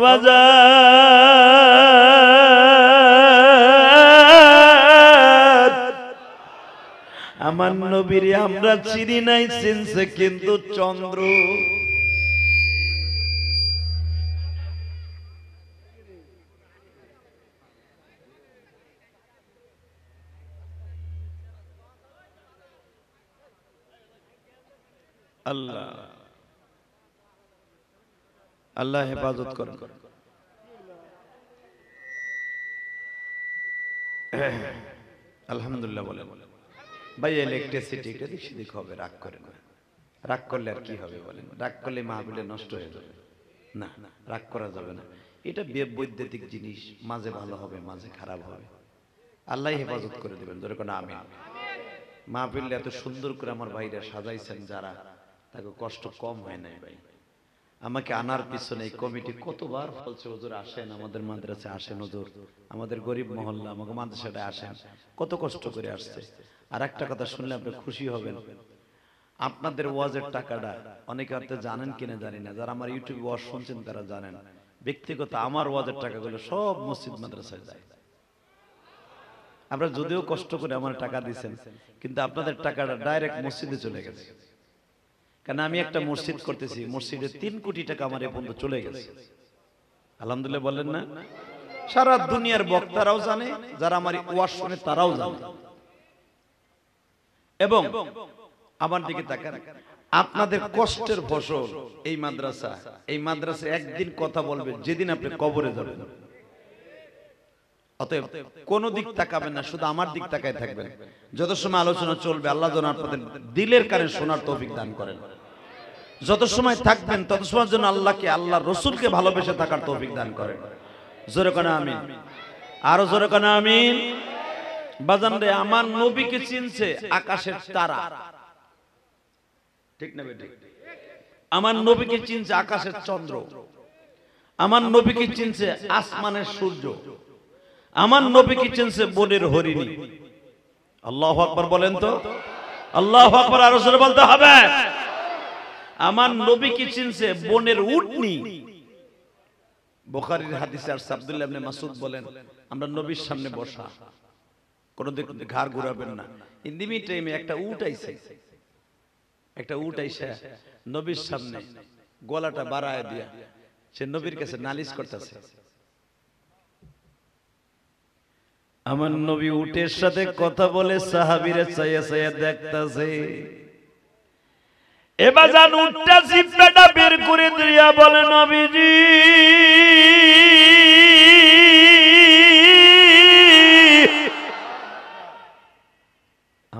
আমার নবীর আমরা চিনি নাই চিনছে কিন্তু চন্দ্র আল্লাহ আল্লাহ হেফাজত কর আলহামদুলিল্লাহ বলে বলে ভাই ইলেকট্রিসিটি এটা সেদিক হবে রাগ করে না রাগ করলে আর কি হবে বলেন রাগ করলে মাহবিলে নষ্ট হয়ে যাবে না রাগ করা যাবে না এটা বৈদ্যুতিক জিনিস মাঝে ভালো হবে মাঝে খারাপ হবে আল্লাহ হেফাজত করে দেবেন কোনো আমি মাহফিল এত সুন্দর করে আমার ভাইরা সাজাইছেন যারা তাকে কষ্ট কম হয় নাই ভাই আমাকে আনার পিছনে এই কমিটি কতবার বলছে ওজোর আসেন আমাদের মাদ্রাসে আসেন ওজোর আমাদের গরিব মহল্লা আমাকে মাদ্রাসাটা আসেন কত কষ্ট করে আসছে আর একটা কথা শুনলে আপনি খুশি হবেন আপনাদের ওয়াজের টাকাটা অনেকে আপনি জানেন কিনা জানি না যারা আমার ইউটিউব ওয়াজ শুনছেন তারা জানেন ব্যক্তিগত আমার ওয়াজের টাকাগুলো সব মসজিদ মাদ্রাসায় যায় আমরা যদিও কষ্ট করে আমার টাকা দিয়েছেন কিন্তু আপনাদের টাকাটা ডাইরেক্ট মসজিদে চলে গেছে কেন আমি একটা মসজিদ করতেছি মসজিদে তিন কোটি টাকা আমার এ পর্যন্ত চলে গেছে আলহামদুলিল্লাহ বলেন না সারা দুনিয়ার বক্তারাও জানে যারা আমার ওয়াজ শুনে তারাও জানে এবং আমার দিকে তাকান আপনাদের কষ্টের ফসল এই মাদ্রাসা এই মাদ্রাসা একদিন কথা বলবে যেদিন আপনি কবরে যাবেন অতএব কোন দিক তাকাবেন না শুধু আমার দিক তাকায় থাকবেন যত সময় আলোচনা চলবে আল্লাহ যেন আপনাদের দিলের কানে শোনার তৌফিক দান করেন যত সময় থাকবেন তত সময় যেন আল্লাহকে আল্লাহ রসুলকে ভালোবেসে থাকার তৌফিক দান করেন জোরে কানা আমিন আরো জোরে কানা আমিন বাজান রে আমার নবীকে চিনছে আকাশের তারা ঠিক না বেটি আমার নবীকে চিনছে আকাশের চন্দ্র আমার নবীকে চিনছে আসমানের সূর্য আমার নবীকে চিনছে বনের হরিণী আল্লাহ আকবর বলেন তো আল্লাহ আকবর আরো জোরে বলতে হবে আমার নবীকে চিনছে বনের উটনি বোখারির হাদিসে আর সাবদুল্লাহ মাসুদ বলেন আমরা নবীর সামনে বসা ঘাড় ঘুরাবেন না টাইমে একটা উট একটা উট আইসা নবীর সামনে গলাটা বাড়ায় দিয়া সে নবীর কাছে নালিশ করতেছে আমার নবী উটের সাথে কথা বলে সাহাবিরে চাইয়া চাইয়া দেখতাছে এবার জান বের করে দিয়া বলে নবীজি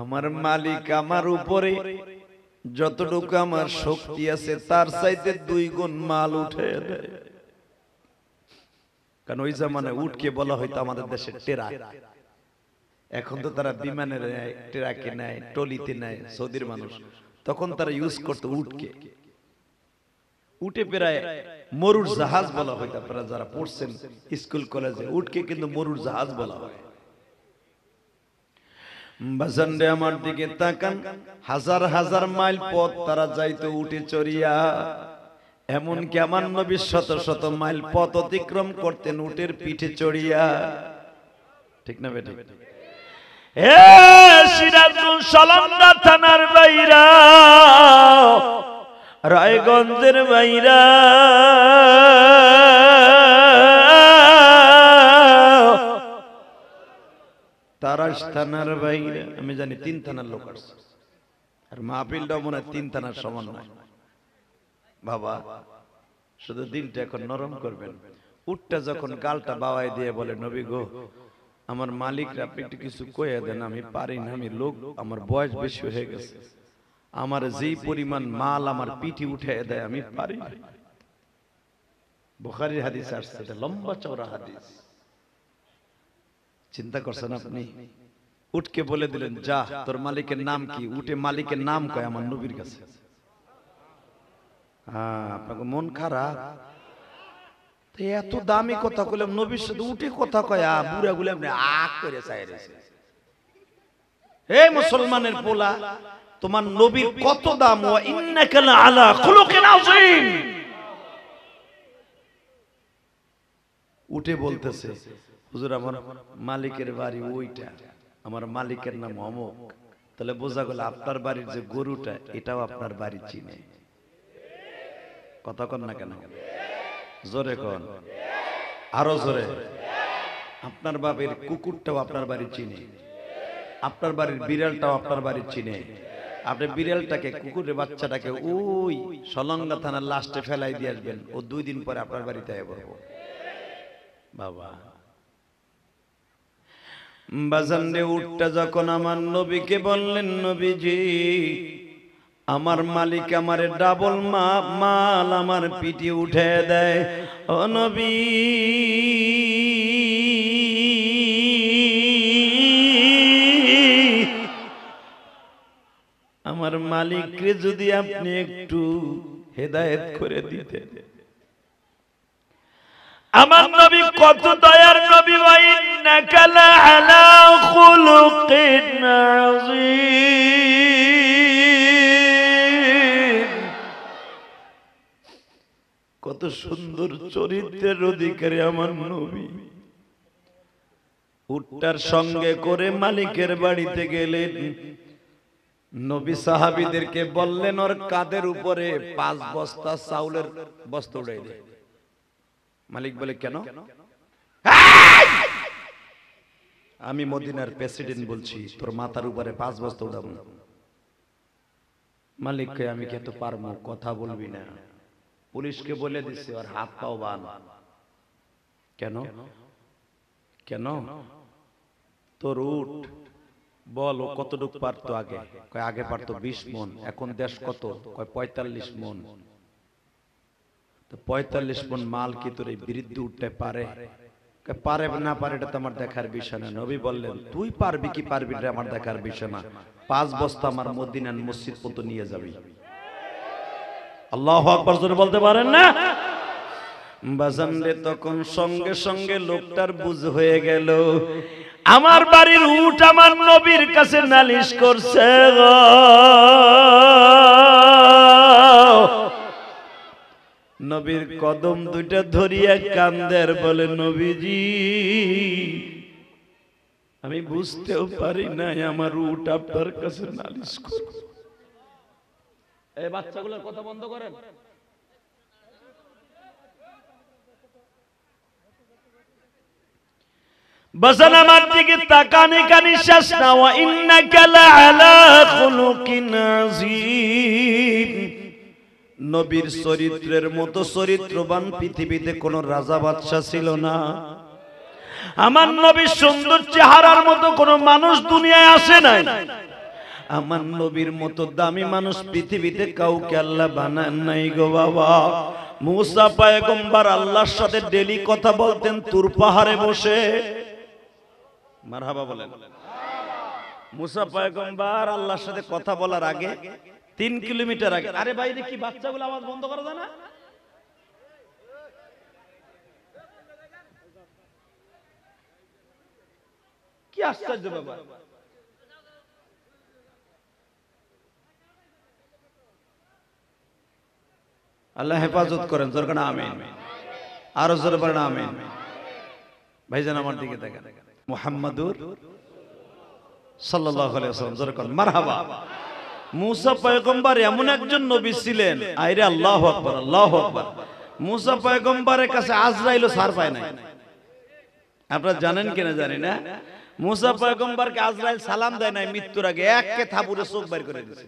আমার মালিক আমার উপরে যতটুকু আমার শক্তি আছে তার চাইতে দুই গুণ মাল উঠে কারণ ওই জামানায় উঠকে বলা হয়তো আমাদের দেশে টেরা এখন তো তারা বিমানের নেয় ট্রাকে নেয় টলিতে নেয় সৌদির মানুষ তখন তারা ইউজ করতো উঠকে উঠে পেরায় মরুর জাহাজ বলা হয় আপনারা যারা পড়ছেন স্কুল কলেজে উঠকে কিন্তু মরুর জাহাজ বলা হয় বাজান্ডে আমার দিকে তাকান হাজার হাজার মাইল পথ তারা যাইতো উঠে চড়িয়া কি আমার নবী শত শত মাইল পথ অতিক্রম করতেন উটের পিঠে চড়িয়া ঠিক না বেটা এ সিরাজুল সালামদা থানার বাইরা রায়গঞ্জের বাইরা তারাস থানার বাইরে আমি জানি তিন থানার লোক আসছে আর মাহফিলটাও মনে হয় তিন থানার সমান বাবা শুধু দিনটা এখন নরম করবেন উঠটা যখন গালটা বাবাই দিয়ে বলে নবী গো আমার মালিকরা আপনি একটু কিছু কয়ে দেন আমি পারি না আমি লোক আমার বয়স বেশি হয়ে গেছে আমার যেই পরিমাণ মাল আমার পিঠি উঠে দেয় আমি পারি বুখারির হাদিস আসছে লম্বা চওড়া হাদিস চিন্তা করছেন আপনি উঠকে বলে দিলেন যা তোর মালিকের নাম কি উঠে মালিকের নাম কয় আমার নবীর কাছে আপনাকে মন খারাপ এত দামি কথা কইলাম নবীর সাথে উঠে কথা কয়া বুড়া গুলো আপনি আক করে চাই হে মুসলমানের পোলা তোমার নবীর কত দাম ওয়া আলা খুলুকিন আযীম উঠে বলতেছে হুজুর আমার মালিকের বাড়ি ওইটা আমার মালিকের নাম অমক তাহলে বোঝা গেল আপনার বাড়ির যে গরুটা এটাও আপনার বাড়ি চিনে কথা কন না কেন জোরে কন আরো জোরে আপনার বাপের কুকুরটাও আপনার বাড়ি চিনে আপনার বাড়ির বিড়ালটাও আপনার বাড়ি চিনে আপনি বিড়ালটাকে কুকুরের বাচ্চাটাকে ওই সলঙ্গা থানার লাস্টে ফেলাই দিয়ে আসবেন ও দুই দিন পরে আপনার বাড়িতে বাবা বাজানরে উঠটা যখন আমার নবীকে বললেন নবীজি আমার মালিক আমার ডাবল মাল আমার পিটি উঠে দেয় ও নবী আমার মালিককে যদি আপনি একটু হেদায়েত করে দিতেন আমার নবী কত দয়ার নবী ওয়াইন্নাকালা আলা খুলুকিন আযীম কত সুন্দর চরিত্রের অধিকারী আমার নবী উটটার সঙ্গে করে মালিকের বাড়িতে গেলেন নবী সাহাবিদেরকে বললেন ওর কাদের উপরে পাঁচ বস্তা চাউলের বস্তা উড়াই দেয় মালিক বলে কেন আমি মদিনার প্রেসিডেন্ট বলছি তোর মাথার উপরে পাঁচ বস্তা উদাম মালিককে আমি কেত পারবো কথা বলবি না পুলিশকে বলে দিছি আর হাত পাও বান কেন কেন তোর উঠ বল ও কতটুক পারতো আগে কয় আগে পারতো বিশ মন এখন দেশ কত কয় পঁয়তাল্লিশ মন পঁয়তাল্লিশ মন মাল কি তোর এই বৃদ্ধি উঠতে পারে পারে না পারে এটা তো আমার দেখার বিষয় না নবী বললেন তুই পারবি কি পারবি এটা আমার দেখার বিষয় না পাঁচ বস্তা আমার মদিনান মসজিদ পর্যন্ত নিয়ে যাবি আল্লাহ আকবর জোরে বলতে পারেন না বাজান রে তখন সঙ্গে সঙ্গে লোকটার বুঝ হয়ে গেল আমার বাড়ির উঠ আমার নবীর কাছে নালিশ করছে গো নবীর কদম দুইটা ধরিয়া কান্দের বলে নবীজি আমি বুঝতেও পারি নাই আমার উট আপনার কাছে নালিশ করব বাচ্চাগুলোর কথা বন্ধ করেন বসন আমার দিকে তাকানি কানি শেষ নবীর চরিত্রের মতো চরিত্রবান পৃথিবীতে কোনো রাজা বাদশাহ ছিল না আমার নবীর সুন্দর চেহারার মতো কোনো মানুষ দুনিয়ায় আসে নাই আমার নবীর মতো দামি মানুষ পৃথিবীতে কাউকে আল্লাহ বানান নাই গো বাবা মুসা পায়গম্বার আল্লাহর সাথে ডেলি কথা বলতেন তুর পাহাড়ে বসে মারহাবা বলেন মুসা পায়গম্বার আল্লাহর সাথে কথা বলার আগে তিন কিলোমিটার আগে আরে বাইরে কি বাচ্চাগুলো আওয়াজ বন্ধ করা যায় না কি আশ্চর্য ব্যাপার আল্লাহ হেফাজত করেন জোর কেন আমি আরো জোর করে আমি ভাই যেন আমার দিকে দেখেন মোহাম্মদুর সাল্লাহ জোর করেন মারহাবা মুসা পয়গম্বর এমন একজন নবী ছিলেন আইরে আল্লাহ আকবর আল্লাহ আকবর মুসা পয়গম্বরের কাছে আজরাইল সার পায় নাই আপনারা জানেন কিনা জানি না মুসা পয়গম্বরকে আজরাইল সালাম দেয় নাই মৃত্যুর আগে এককে থাপুরে চোখ বের করে দিয়েছে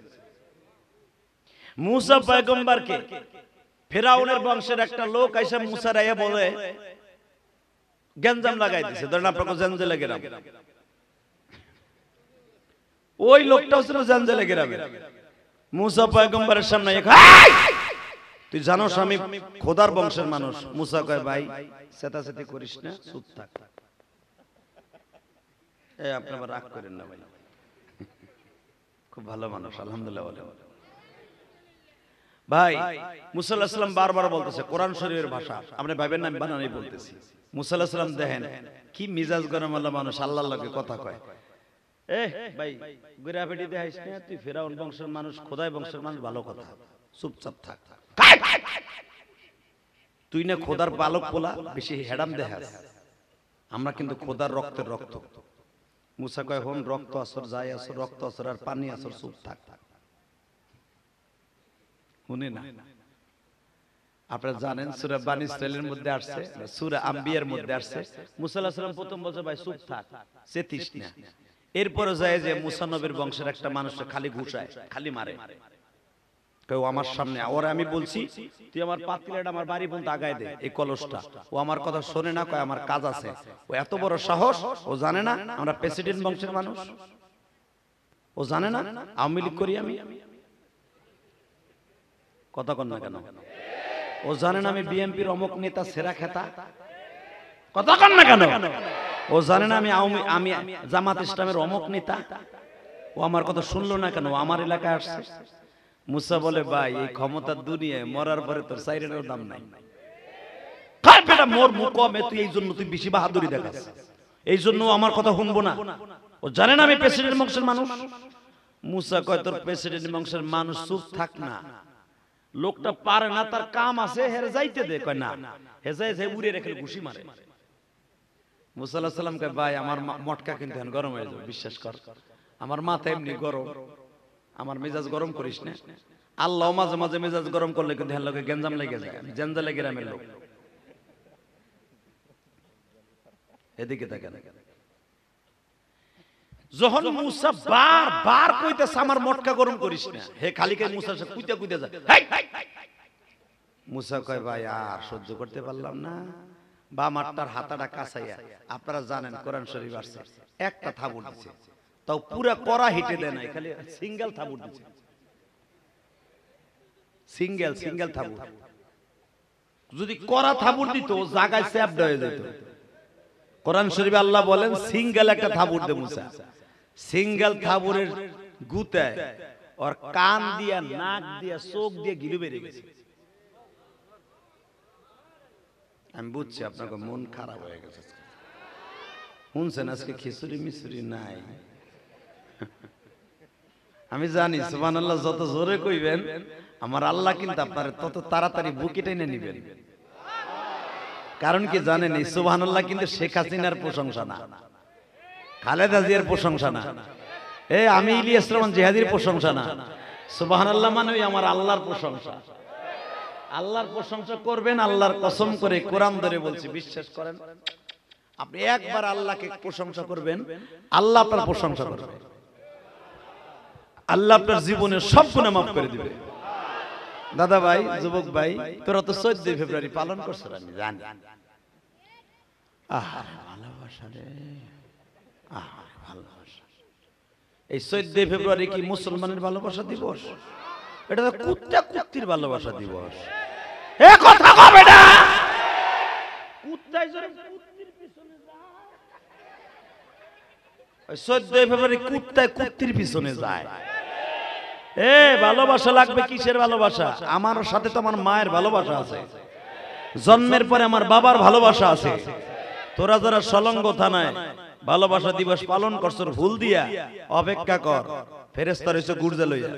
মুসা পয়গম্বরকে ফেরাউনের বংশের একটা লোক আইসা মুসা রাইয়া বলে গেঞ্জাম লাগাই দিয়েছে ধরেন আপনাকে জেঞ্জেলা গেলাম ওই লোকটা ছিল জঞ্জালে গ্রামে মুসা পয়গম্বরের সামনে তুই জানো স্বামী খোদার বংশের মানুষ মুসা কয় ভাই চেতাচেতি করিস না চুপ থাক এই আপনি আবার রাগ করেন না ভাই খুব ভালো মানুষ আলহামদুলিল্লাহ বলে ভাই মুসাল্লাহ সাল্লাম বারবার বলতেছে কোরআন শরীফের ভাষা আপনি ভাবেন না আমি বানানি বলতেছি মুসাল্লাহ সাল্লাম দেখেন কি মিজাজ গরম আল্লাহ মানুষ আল্লাহ লোকে কথা কয় তুই না খোদার পালক পোলা বেশি হেডাম আমরা কিন্তু খোদার রক্তের রক্ত মুসা কয় হন রক্ত আসর যাই আসর রক্ত আসর আর পানি আসর চুপ থাক না আপনারা জানেন সুরা বান ইসরায়েলের মধ্যে আসছে সুরা আম্বিয়ার মধ্যে আসছে মুসা প্রথম বছর ভাই চুপ থাক সে না এরপরে যায় যে মুসানবের বংশের একটা মানুষ খালি ঘুষায় খালি মারে কেউ আমার সামনে ওরা আমি বলছি তুই আমার পাতিলাটা আমার বাড়ি পর্যন্ত আগায় দে এই কলসটা ও আমার কথা শোনে না কয় আমার কাজ আছে ও এত বড় সাহস ও জানে না আমরা প্রেসিডেন্ট বংশের মানুষ ও জানে না আওয়ামী লীগ করি আমি কথা কন না কেন ও জানে না আমি বিএমপির অমুক নেতা সেরা খেতা কথা কন না কেন ও জানে না আমি আমি জামাত ইসলামের অমক নেতা ও আমার কথা শুনলো না কেন আমার এলাকায় আসছে মুসা বলে ভাই এই ক্ষমতার দুনিয়ায় মরার পরে তোর সাইরেনের দাম নাই বেটা মোর মুখ কমে তুই এই জন্য তুই বেশি বাহাদুরি দেখাস এই জন্য আমার কথা শুনবো না ও জানে না আমি প্রেসিডেন্ট বংশের মানুষ মুসা কয় তোর প্রেসিডেন্ট বংশের মানুষ চুপ থাক না লোকটা পারে না তার কাম আছে হেরে যাইতে দে কয় না হে যাই উড়ে রেখে ঘুষি মারে মুসাল্লাহ সাল্লামকে ভাই আমার মটকা কিন্তু গরম হয়ে যাবে বিশ্বাস কর আমার মাথা এমনি গরম আমার মেজাজ গরম করিস না আল্লাহ মাঝে মাঝে মেজাজ গরম করলে কিন্তু হ্যাঁ লোকে গেঞ্জাম লেগে যায় জেঞ্জালে গ্রামের লোক এদিকে দেখেন যখন মুসা বার বার কইতেছে আমার মটকা গরম করিস না হে খালিকে মুসা সে কুইতে কুইতে যায় মুসা কয় ভাই আর সহ্য করতে পারলাম না বা মাঠটার হাতাটা কাছাইয়া আপনারা জানেন কোরআন শরীফ আসছে একটা থাবুর দিছে তাও পুরো করা হিটে দেয় নাই খালি সিঙ্গেল থাবুর দিছে সিঙ্গেল সিঙ্গেল থাবুর যদি করা থাবুর দিত জায়গায় স্যাপড হয়ে যেত কোরআন শরীফ আল্লাহ বলেন সিঙ্গেল একটা থাবুর দে মুসা সিঙ্গেল থাবুরের গুতে ওর কান দিয়া নাক দিয়া চোখ দিয়ে গিলু বেরিয়ে গেছে আমি বুঝছি আপনাকে মন খারাপ হয়ে গেছে শুনছেন আজকে খিচুড়ি মিশুরি নাই আমি জানি সুবান আল্লাহ যত জোরে কইবেন আমার আল্লাহ কিন্তু আপনার তত তাড়াতাড়ি বুকে টেনে নিবেন কারণ কি জানেন এই সুবহান আল্লাহ কিন্তু শেখ হাসিনার প্রশংসা না খালেদা জিয়ার প্রশংসা না এ আমি ইলিয়াস রহমান জেহাদির প্রশংসা না সুবহান আল্লাহ মানে আমার আল্লাহর প্রশংসা আল্লাহর প্রশংসা করবেন আল্লাহর কসম করে কোরআন ধরে বলছি বিশ্বাস করেন আপনি একবার আল্লাহকে প্রশংসা করবেন আল্লাহ আপনার প্রশংসা করবে আল্লাহ আপনার জীবনের সব গুণে মাফ করে দিবে দাদা ভাই যুবক ভাই তোরা তো চোদ্দই ফেব্রুয়ারি পালন করছো আমি জানি আহ ভালোবাসা রে আহ ভালোবাসা এই চোদ্দই ফেব্রুয়ারি কি মুসলমানের ভালোবাসা দিবস এটা তো কুত্তা কুত্তির ভালোবাসা দিবস এ কথা কবে না ভালোবাসা কিসের ভালোবাসা আমার সাথে তো আমার মায়ের ভালোবাসা আছে জন্মের পরে আমার বাবার ভালোবাসা আছে তোরা যারা সলঙ্গ থানায় ভালোবাসা দিবস পালন করছো ভুল দিয়া অপেক্ষা কর ফেরেস্তার হয়েছে গুর্জা লইয়া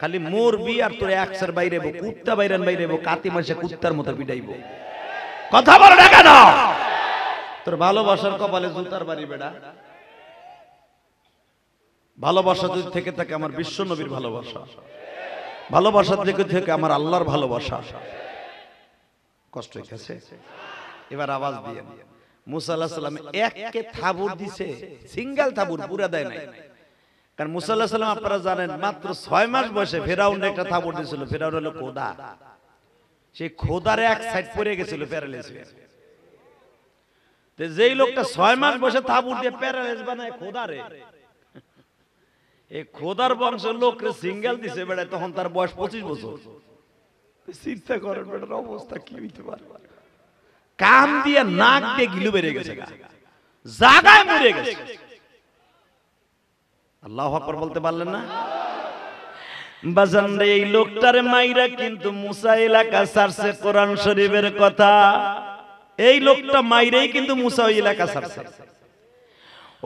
খালি মোর বি আর তোর একসার বাইরে কুত্তা বাইরান বাইরে কাতি মাসে কুত্তার মতো পিটাইব কথা বলো না কেন তোর ভালোবাসার কপালে জুতার বাড়ি বেড়া ভালোবাসা যদি থেকে থাকে আমার বিশ্ব নবীর ভালোবাসা ভালোবাসা থেকে থেকে আমার আল্লাহর ভালোবাসা কষ্ট হয়েছে এবার আওয়াজ দিয়ে মুসা আল্লাহ সাল্লাম এককে থাবুর দিছে সিঙ্গেল থাবুর পুরা দেয় নাই কারণ মুসাল্লাহ সাল্লাম আপনারা জানেন মাত্র ছয় মাস বয়সে ফেরাউন একটা থাপ উঠেছিল ফেরাউন হলো খোদা সেই খোদারে এক সাইড পরে গেছিল প্যারালাইসিস যেই লোকটা ছয় মাস বসে থাপুর দিয়ে প্যারালাইস বানায় খোদারে এই খোদার বংশ লোকরে সিঙ্গেল দিছে বেড়ায় তখন তার বয়স পঁচিশ বছর চিন্তা করেন বেটার অবস্থা কি হইতে পারে কাম দিয়ে নাক দিয়ে গিলু বেড়ে গেছে জাগায় মরে গেছে আল্লাহ আকবর বলতে পারলেন না বাজান রে এই লোকটার মাইরা কিন্তু মুসা এলাকা সারছে কোরআন শরীফের কথা এই লোকটা মাইরেই কিন্তু মুসা ওই এলাকা সারছে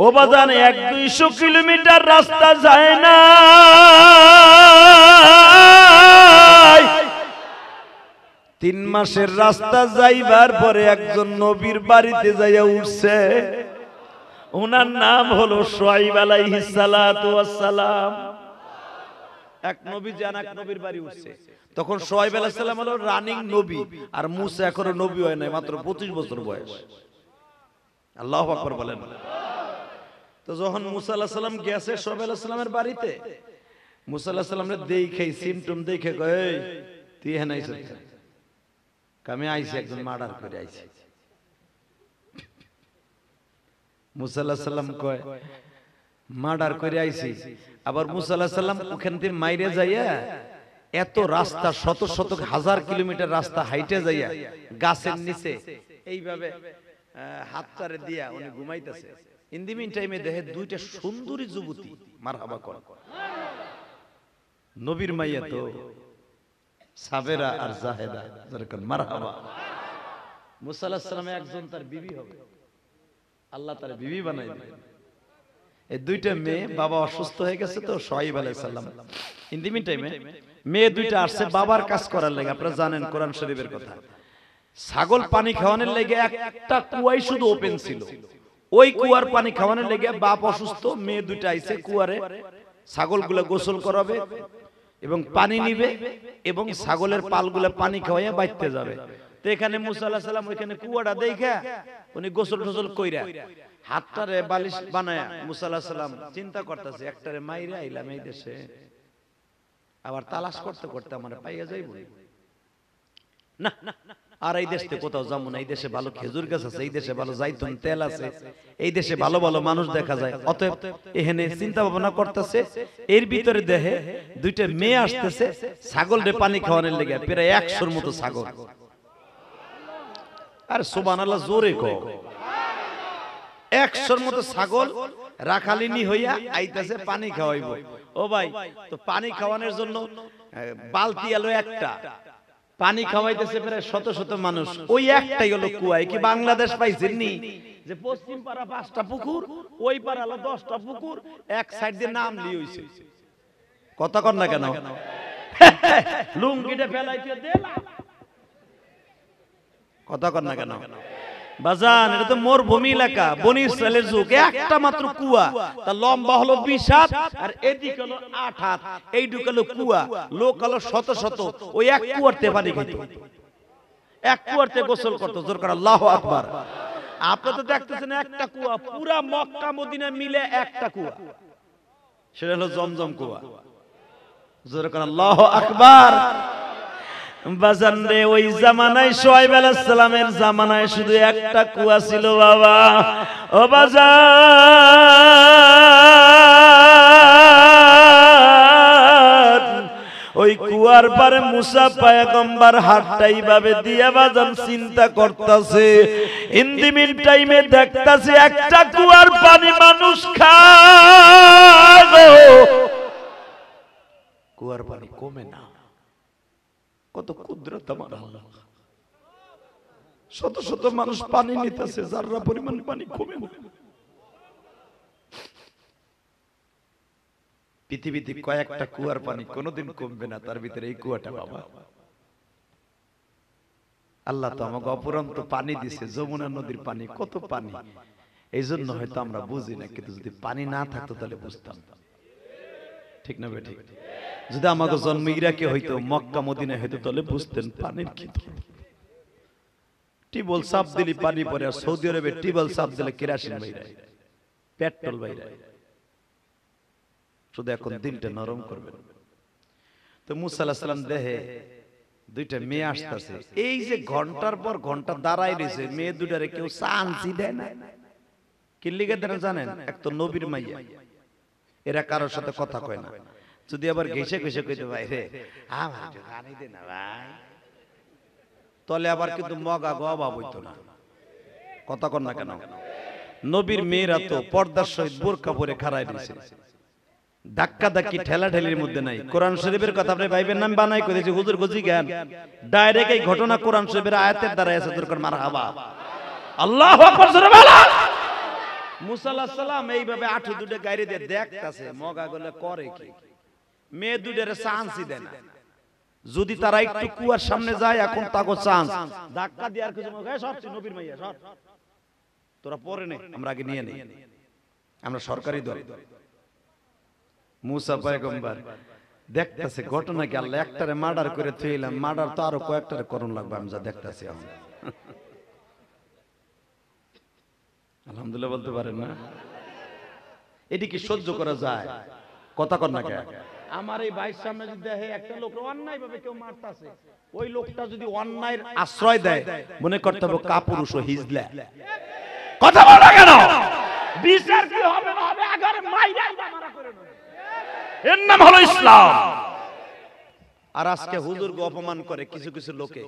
ও বাজান এক দুইশো কিলোমিটার রাস্তা যায় না তিন মাসের রাস্তা যাইবার পরে একজন নবীর বাড়িতে যাইয়া উঠছে ওনার নাম হলো সোয়াইব আলাইহি সালাতু ওয়াস সালাম এক নবী যান এক নবীর বাড়ি উঠছে তখন আলাইহিস সালাম হলো রানিং নবী আর মুসা এখনো নবী হয় নাই মাত্র পঁচিশ বছর বয়স আল্লাহু আকবার বলেন তো যখন মুসা আল্লাহ সাল্লাম গেছে আলাইহিস সালামের বাড়িতে মুসা আলাইহিস সাল্লামের দেখেই সিমটম দেখে এই তুই হ্যাঁ আমি আইসি একজন মার্ডার করে আইছে কয় মার্ডার করে আবার ওখান থেকে মাইরে যাইয়া এত রাস্তা শত শত হাজার কিলোমিটার রাস্তা হাইটে যাইয়া গাছের নিচে এইভাবে দিয়া উনি ঘুমাইতেছে টাইমে দুইটা সুন্দরী যুবতী মারহাবা কর নবীর মাইয়া তো সাবেরা আর জাহেদা মারহাবা মুসাল্লাহ একজন তার বিবি হবে আল্লাহ তার বিবি বানাই দিলেন এই দুইটা মেয়ে বাবা অসুস্থ হয়ে গেছে তো সোহাইব সালাম ইন দি মিন টাইমে মেয়ে দুইটা আসছে বাবার কাজ করার লেগে আপনারা জানেন কোরআন শরীফের কথা ছাগল পানি খাওয়ানোর লেগে একটা কুয়াই শুধু ওপেন ছিল ওই কুয়ার পানি খাওয়ানোর লেগে বাপ অসুস্থ মেয়ে দুইটা আইছে কুয়ারে ছাগলগুলো গোসল করাবে এবং পানি নিবে এবং ছাগলের পালগুলো পানি খাওয়াইয়া বাইতে যাবে এখানে মুসা আল্লাহ ওইখানে কুয়াটা দেখা উনি গোসল টোসল কইরা হাতটারে বালিশ বানায় মুসা আল্লাহ চিন্তা করতেছে একটারে মাইরে আইলাম এই দেশে আবার তালাশ করতে করতে আমার পাইয়া যাইব না আর এই দেশে কোথাও যাবো না এই দেশে ভালো খেজুর গাছ আছে এই দেশে ভালো জাইতুন তেল আছে এই দেশে ভালো ভালো মানুষ দেখা যায় অতএব এখানে চিন্তা ভাবনা করতেছে এর ভিতরে দেহে দুইটা মেয়ে আসতেছে ছাগল পানি খাওয়ানোর লেগে প্রায় একশোর মতো ছাগল আর সুবান আল্লাহ জোরে কো একশোর মতো ছাগল রাখালিনী হইয়া আইতাছে পানি খাওয়াইব ও ভাই তো পানি খাওয়ানোর জন্য বালতি আলো একটা পানি খাওয়াইতেছে প্রায় শত শত মানুষ ওই একটাই হলো কুয়ায় কি বাংলাদেশ পাইছেননি যে পশ্চিম পাড়া পাঁচটা পুকুর ওই পাড়া হলো দশটা পুকুর এক সাইড দিয়ে নাম লিয়ে হইছে কথা কর না কেন (laughs) লুঙ্গিটা ফেলাইতে দেলা কথা কর না কেন বাজান এটা তো মোর ভূমি এলাকা বনি সালের যুগ একটা মাত্র কুয়া তা লম্বা হলো বিশ হাত আর এদিক হলো আট হাত এইটুক হলো কুয়া লোক হলো শত শত ওই এক কুয়ারতে পানি খেতে এক কুয়ারতে গোসল করতো জোর করে আল্লাহ আকবার আপনি তো দেখতেছেন একটা কুয়া পুরা মক্কা মদিনা মিলে একটা কুয়া সেটা হলো জমজম কুয়া জোর করে আল্লাহ আকবার বাজান রে ওই জামানায় সোহাইব সালামের জামানায় শুধু একটা কুয়া ছিল বাবা ও বাজার ওই কুয়ার পারে মুসা পায়গম্বার হাটটাই ভাবে দিয়া বাজান চিন্তা করতেছে ইন্দিমিন টাইমে দেখতাছে একটা কুয়ার পানি মানুষ খায় কুয়ার পানি কমে না কত কুদরত আমার আল্লাহ শত শত মানুষ পানি নিতেছে যাররা পরিমাণ পানি কমে পৃথিবীতে কয়েকটা কুয়ার পানি কোনোদিন কমবে না তার ভিতরে এই কুয়াটা বাবা আল্লাহ তো আমাকে অপরন্ত পানি দিছে যমুনা নদীর পানি কত পানি এই জন্য হয়তো আমরা বুঝি না কিন্তু যদি পানি না থাকতো তাহলে বুঝতাম ঠিক না ঠিক যদি আমাদের জন্ম ইরাকে হইতো মক্কা মদিনা হইতো তাহলে বুঝতেন পানির কি টিবল সাপ দিলি পানি পরে আর সৌদি আরবে টিবল সাপ দিলে কেরাসিন বাইরে পেট্রোল বাইরে শুধু এখন দিনটা নরম করবেন তো মুসাল্লাহাম দেহে দুইটা মেয়ে আসতেছে এই যে ঘন্টার পর ঘন্টা দাঁড়াই রয়েছে মেয়ে দুটারে কেউ চান্সই দেয় না কিল্লিকে দেন জানেন এক তো নবীর মাইয়া এরা কারোর সাথে কথা কয় না যদি আবার ঘেসে ঘেসে কইতে ভাই রে আমার গানি দে না ভাই তলে আবার কিন্তু মগা গবা হইতো না কথা কন না কেন নবীর মেয়েরা তো পর্দার সহিত বোরকা পরে খাড়াই দিয়েছে ধাক্কা ধাক্কি ঠেলা ঠেলির মধ্যে নাই কোরআন শরীফের কথা আপনি ভাইবের নাম বানাই করেছি হুজুর গজি জ্ঞান ডাইরেক্ট এই ঘটনা কোরআন শরীফের আয়াতের দ্বারা এসে দরকার মার হাবা আল্লাহ আকবার মুসাল্লাহাম এইভাবে গাড়ি দিয়ে দেখতেছে মগা করে কি মেয়ে দুটের চান্সই যদি তারা একটু কুয়ার সামনে যায় এখন তাকে চান্স ধাক্কা দেওয়ার কিছু নবীর মাইয়া সব তোরা পরে নে আমরা আগে নিয়ে নেই আমরা সরকারি দল মুসা দেখতেছে ঘটনা কি আল্লাহ একটারে মার্ডার করে থইলাম মার্ডার তো আরো কয়েকটারে করুন লাগবে আমি যা দেখতেছি আমরা আলহামদুলিল্লাহ বলতে পারেন না এটি কি সহ্য করা যায় কথা কর না আমার এই ভাইয়ের সামনে যদি দেখে একটা লোক অন্যায় ভাবে কেউ মারতেছে ওই লোকটা যদি অন্যায়ের আশ্রয় দেয় মনে করতে হবে কাপুরুষ ও হিজলা কথা বলো কেন বিচার কি হবে হবে আগার মাইরা মারা করে এর নাম হলো ইসলাম আর আজকে হুজুরকে অপমান করে কিছু কিছু লোকে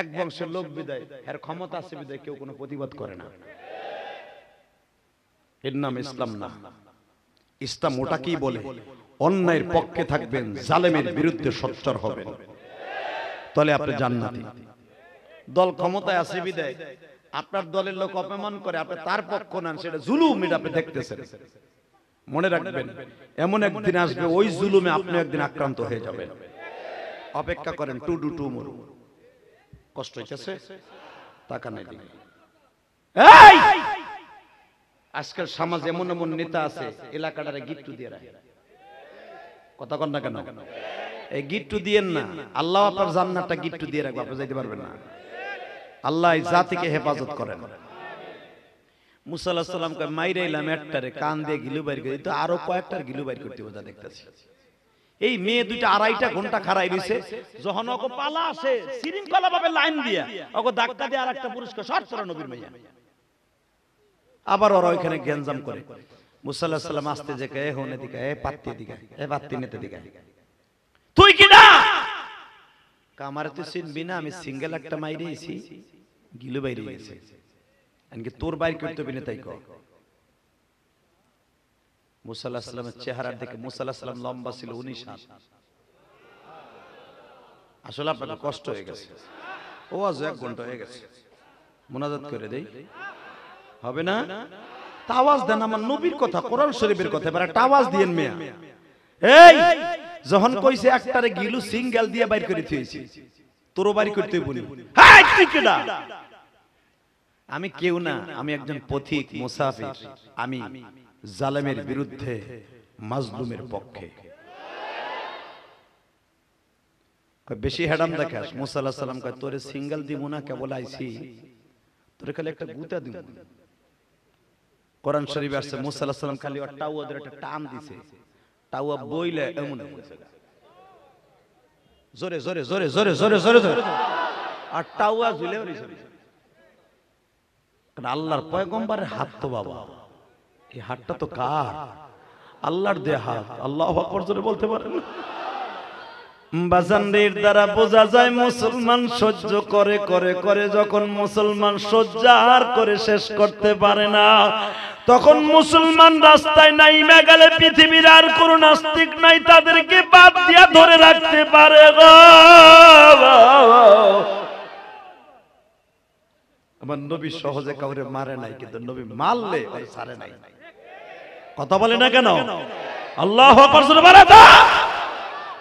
এক বংশের লোক বিদায় এর ক্ষমতা আছে বিদায় কেউ কোনো প্রতিবাদ করে না এর নাম ইসলাম না ইসলাম ওটাকেই বলে অন্যায়ের পক্ষে থাকবেন জালেমের বিরুদ্ধে সচ্চর হবে তাহলে আপনি জান্নাতি দল ক্ষমতায় আছে বিদায় আপনার দলের লোক অপমান করে আপনি তার পক্ষ নেন সেটা জুলুম এটা আপনি দেখতেছেন মনে রাখবেন এমন একদিন আসবে ওই জুলুমে আপনি একদিন আক্রান্ত হয়ে যাবেন অপেক্ষা করেন টু টু টু মরু কষ্ট হইতেছে টাকা নাই এই আজকাল সমাজ এমন এমন নেতা আছে এলাকাটারে গিট্টু দিয়ে রাখে কথা কন না কেন এই গিট্টু দিয়েন না আল্লাহ আপনার জান্নাতটা গিট্টু দিয়ে রাখবে আপনি যাইতে পারবেন না আল্লাহ জাতিকে হেফাজত করেন মুসা আলাহ সাল্লাম কয় মাইরাইলাম একটারে কান দিয়ে গিলু বাইর করে তো আরো কয়েকটার গিলু বাইর করতে বোঝা দেখতেছি এই মেয়ে দুইটা আড়াইটা ঘন্টা খারাই দিছে যখন ওকে পালা আসে শৃঙ্খলা ভাবে লাইন দিয়া ওকে ধাক্কা দিয়ে আর একটা পুরস্কার করে নবীর মেয়ে আবার ওরা ওইখানে গ্যাঞ্জাম করে মুসাল্লাহ সাল্লাম আসতে যে কে হোন এদিকে এ পাত্তি এ পাত্তি নেতে দিকে তুই কি না কামারে তুই চিনবি না আমি সিঙ্গেল একটা মাইরে গিলু বাইরে গেছে তোর বাইর করতে বিনে তাই কয় মুসাল্লাহামের চেহারা দেখে মুসাল্লাহাম লম্বা ছিল উনিশ হাত আসলে আপনার কষ্ট হয়ে গেছে ও আজ এক ঘন্টা হয়ে গেছে মোনাজাত করে দেই হবে না তাওয়াজ দেন আমার নবীর কথা কোরআন শরীফের কথা এবার একটা আওয়াজ দিয়েন মেয়া এই যখন কইছে একটারে গিলু সিঙ্গেল দিয়ে বাইর করে থিয়েছি তোরও বাইর করতে বলি হ্যাঁ তুই কেডা আমি কেউ না আমি একজন পথিক মুসাফির আমি জালেমের বিরুদ্ধে মাজলুমের পক্ষে বেশি হ্যাডাম দেখাস মুসা সাল্লাম কয় তোরে সিঙ্গেল দিব না কেবল আইছি তোরে খালি একটা গুতা দিব কোরআন শরীফ আসছে সাল্লাম খালি একটা টান দিছে বইলে এমন জোরে জোরে জোরে জোরে জোরে জোরে জোরে আর টাওয়া ঝুলে আল্লাহর পয়গম্বারের হাত তো বাবা এই হাটটা তো কার আল্লাহর দেহ হাত আল্লাহ করে বলতে পারেন বাজানদের দ্বারা বোঝা যায় মুসলমান সহ্য করে করে করে যখন মুসলমান করে শেষ করতে পারে না তখন মুসলমান রাস্তায় পৃথিবীর আর কোন নাস্তিক নাই তাদেরকে বাদ দিয়া ধরে রাখতে পারে আমার নবী সহজে কাউরে মারে নাই কিন্তু নবী মারলে সারে নাই কথা বলে না কেন আল্লাহ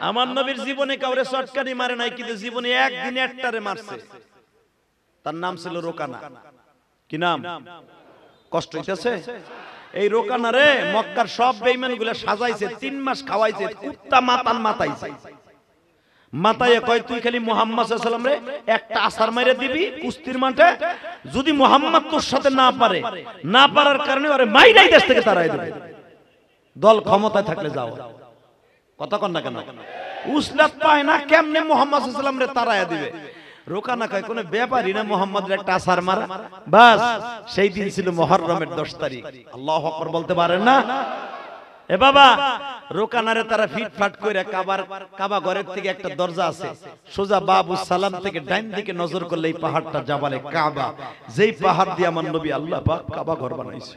আমার নবীর জীবনে কাউরে শটকানি মারে নাই কিন্তু জীবনে একদিন একটারে মারছে তার নাম ছিল রোকানা কি নাম কষ্ট হইতেছে এই রোকানারে মক্কার সব বেইমান সাজাইছে তিন মাস খাওয়াইছে কুত্তা মাতান মাতাইছে মাতায় কয় তুই খালি মোহাম্মদ সাল্লাম রে একটা আসার মাইরে দিবি কুস্তির মাঠে যদি মোহাম্মদ তোর সাথে না পারে না পারার কারণে ওরে মাইরাই দেশ থেকে তারাই দেবে দল ক্ষমতায় থাকলে যাও কথা কন না কেন উসলাত পায় না কেমনে মোহাম্মদ সাল্লাম রে তারায়া দিবে রোকা না কয় কোনো ব্যাপারই না মোহাম্মদের একটা আসার মারা বাস সেই দিন ছিল মহরমের দশ তারিখ আল্লাহ আকবর বলতে পারেন না এ বাবা রোকানারে তারা ফিটফাট করে কাবার কাবা ঘরের থেকে একটা দরজা আছে সোজা বাবু সালাম থেকে ডাইন দিকে নজর করলে এই পাহাড়টা জাবালে কাবা যেই পাহাড় দিয়ে আমার নবী আল্লাহ পাক কাবা ঘর বানাইছে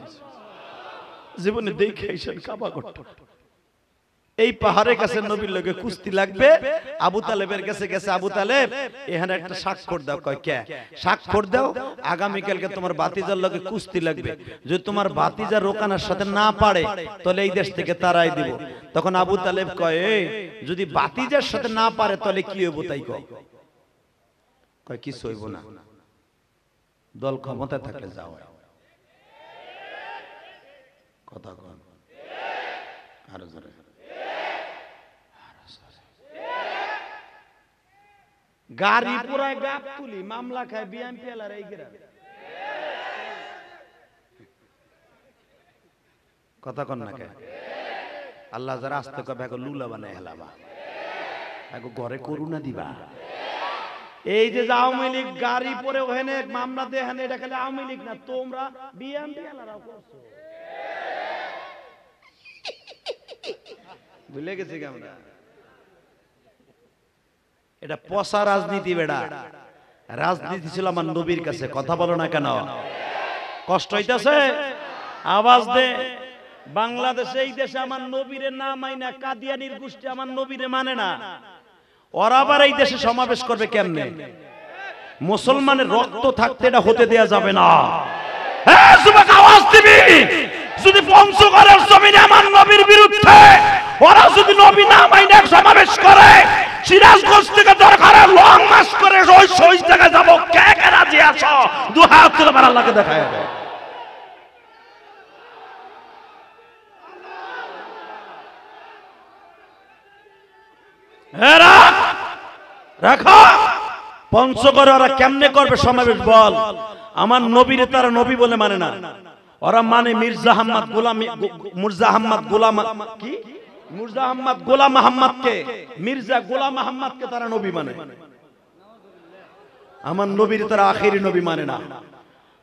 জীবনে দেখে কাবা ঘরটা এই পাহাড়ের কাছে নবীর লোকে কুস্তি লাগবে আবু তালেবের কাছে গেছে আবু তালেব এখানে একটা স্বাক্ষর দাও কয় কে স্বাক্ষর দাও আগামীকালকে তোমার বাতিজার লোকে কুস্তি লাগবে যদি তোমার বাতিজা রোকানার সাথে না পারে তাহলে এই দেশ থেকে তারাই দিব তখন আবু তালেব কয় যদি বাতিজার সাথে না পারে তাহলে কি হইব তাই কয় কয় কিছু হইব না দল ক্ষমতা থাকলে যাও কথা কন আরো জোরে গাড়ি পুরায় গাপ তুলি মামলা খায় বিএমপি এলার এই গেরা কথা কন না খায় আল্লাহ যারা আস্তে কবে এখন লুলা বানায় হেলাবা এখন ঘরে করুণা দিবা এই যে আওয়ামী লীগ গাড়ি পরে ওখানে মামলা দেহানে এটা খালি আওয়ামী লীগ না তোমরা বিএমপি এলারাও করছো ভুলে গেছি কেমন এটা পচা রাজনীতি বেড়া রাজনীতি ছিল আমার নবীর কাছে কথা বলো না কেন কষ্ট হইতেছে আওয়াজ দে বাংলাদেশে এই দেশে আমার নবীরে না মাইনা কাদিয়ানির গোষ্ঠী আমার নবীরে মানে না ওরা আবার এই দেশে সমাবেশ করবে কেমনে মুসলমানের রক্ত থাকতে এটা হতে দেয়া যাবে না আওয়াজ যদি পঞ্চগড়ের জমিনে আমার নবীর বিরুদ্ধে ওরা যদি নবী না মাইনা সমাবেশ করে সিরাজগঞ্জ থেকে দরকার লং মাস করে ওই সই থেকে যাবো কে কে রাজি আছো দু হাত তুলে আমার আল্লাহকে দেখা যাবে ওরা কেমনে করবে সমাবেশ বল আমার নবীরে তারা নবী বলে মানে না ওরা মানে মির্জা আহমদ গোলাম মির্জা আহমদ গোলাম কি মির্জা আহম্মদ গোলাম আহম্মদকে মির্জা গোলাম আহম্মদকে তারা নবী মানে আমার নবীর তারা আখেরি নবী মানে না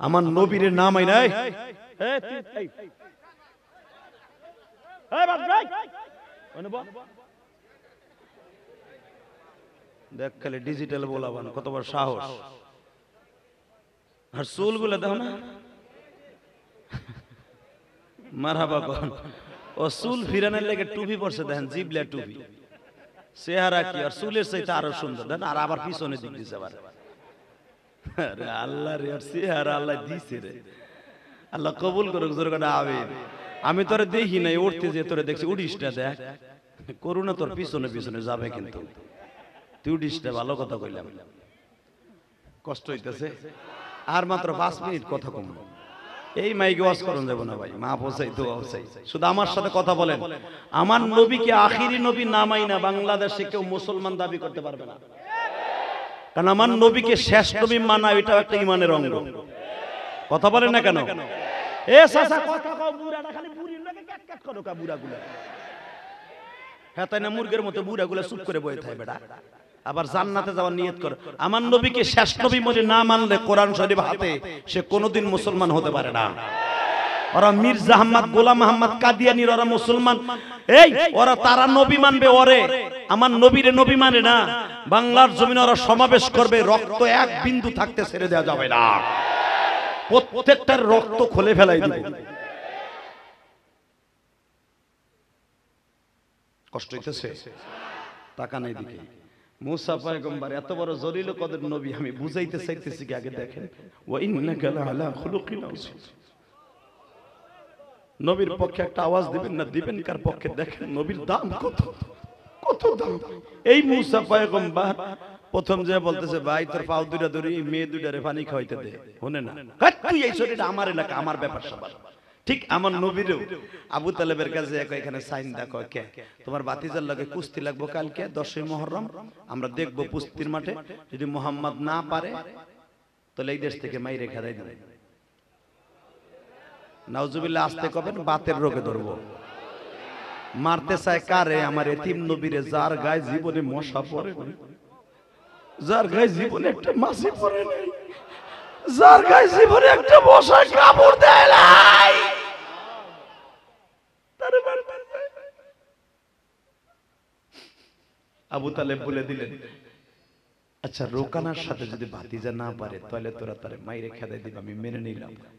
আমার নবীর নাম আই নাই দেখ খালি ডিজিটাল বলাবান কতবার সাহস আর চুলগুলো দেখো না মারাবা কখন ও সুল ফিরানের লেগে টুপি পড়ছে দেখেন জিবলা টুপি সেহারা কি আর সুলের চাইতে আরো সুন্দর দেখেন আর আবার পিছনে দিক দিছে আবার আল্লাহ রে আর সেহারা আল্লাহ দিছে রে আল্লাহ কবুল করুক জোর করে আমিন আমি তোরে দেখি নাই উঠতে যে তোরে দেখছি উড়িসটা দেখ করুণা তোর পিছনে পিছনে যাবে কিন্তু তুই উড়িসটা ভালো কথা কইলাম কষ্ট হইতেছে আর মাত্র পাঁচ মিনিট কথা কম এই মাইকে ওয়াজ করুন যাবো না ভাই মা পৌঁছাই তো পৌঁছাই শুধু আমার সাথে কথা বলেন আমার নবীকে আখিরি নবী নামাই না বাংলাদেশে কেউ মুসলমান দাবি করতে পারবে না কারণ আমার নবীকে শেষ নবী মানা এটাও একটা ইমানের অঙ্গ কথা বলেন না কেন এ সাসা কথা কও বুড়াটা খালি বুড়ির লাগে ক্যাট ক্যাট করো কা বুড়াগুলো হ্যাঁ তাই না মুরগের মতো বুড়াগুলো চুপ করে বয়ে থাকে বেটা আবার জান্নাতে যাওয়ার নিয়ত করে আমার নবীকে শেষ নবী মনে না মানলে কোরআন শরীফ হাতে সে কোনোদিন মুসলমান হতে পারে না ওরা মির্জা আহমদ গোলাম আহমদ কাদিয়ানির ওরা মুসলমান এই ওরা তারা নবী মানবে ওরে আমার মানে নবীরে নবী মানে না বাংলার জমিনে ওরা সমাবেশ করবে রক্ত এক বিন্দু থাকতে ছেড়ে দেওয়া যাবে না প্রত্যেকটার রক্ত খুলে ফেলাই দিবে কষ্ট হইতেছে টাকা নাই দিকে মুসা পয়গম্বর এত বড় জলিল নবী আমি বুঝাইতে চাইতেছি কি আগে দেখেন নবীর পক্ষে একটা আওয়াজ দিবেন না দিবেন কার পক্ষে দেখেন নবীর দাম কত কত দাম এই মুসা পয়গম্বর প্রথম যে বলতেছে ভাই তোর পাও দুইটা ধরি মেয়ে রে পানি খাওয়াইতে দে হনে না এই শরীরটা আমার এলাকা আমার ব্যাপার সবার ঠিক আমার নবীরও আবু তালেবের কাছে এখানে সাইন দেখো কে তোমার বাতিজার লগে কুস্তি লাগবো কালকে দশই মহরম আমরা দেখবো কুস্তির মাঠে যদি মোহাম্মদ না পারে তাহলে এই দেশ থেকে মাই রেখা দেয় দেবে আসতে কবে বাতের রোগে ধরবো মারতে চায় কারে আমার এতিম নবীরে যার গায়ে জীবনে মশা পড়ে যার গায়ে জীবনে একটা মাছি পড়ে নাই যার গায়ে জীবনে একটা মশা কামড় দেয় নাই আবু তালেব বলে দিলেন আচ্ছা রোকানার সাথে যদি ভাতিজা না পারে তাহলে তোরা তাহলে মাইরে খেদাই দিবে আমি মেনে নিলাম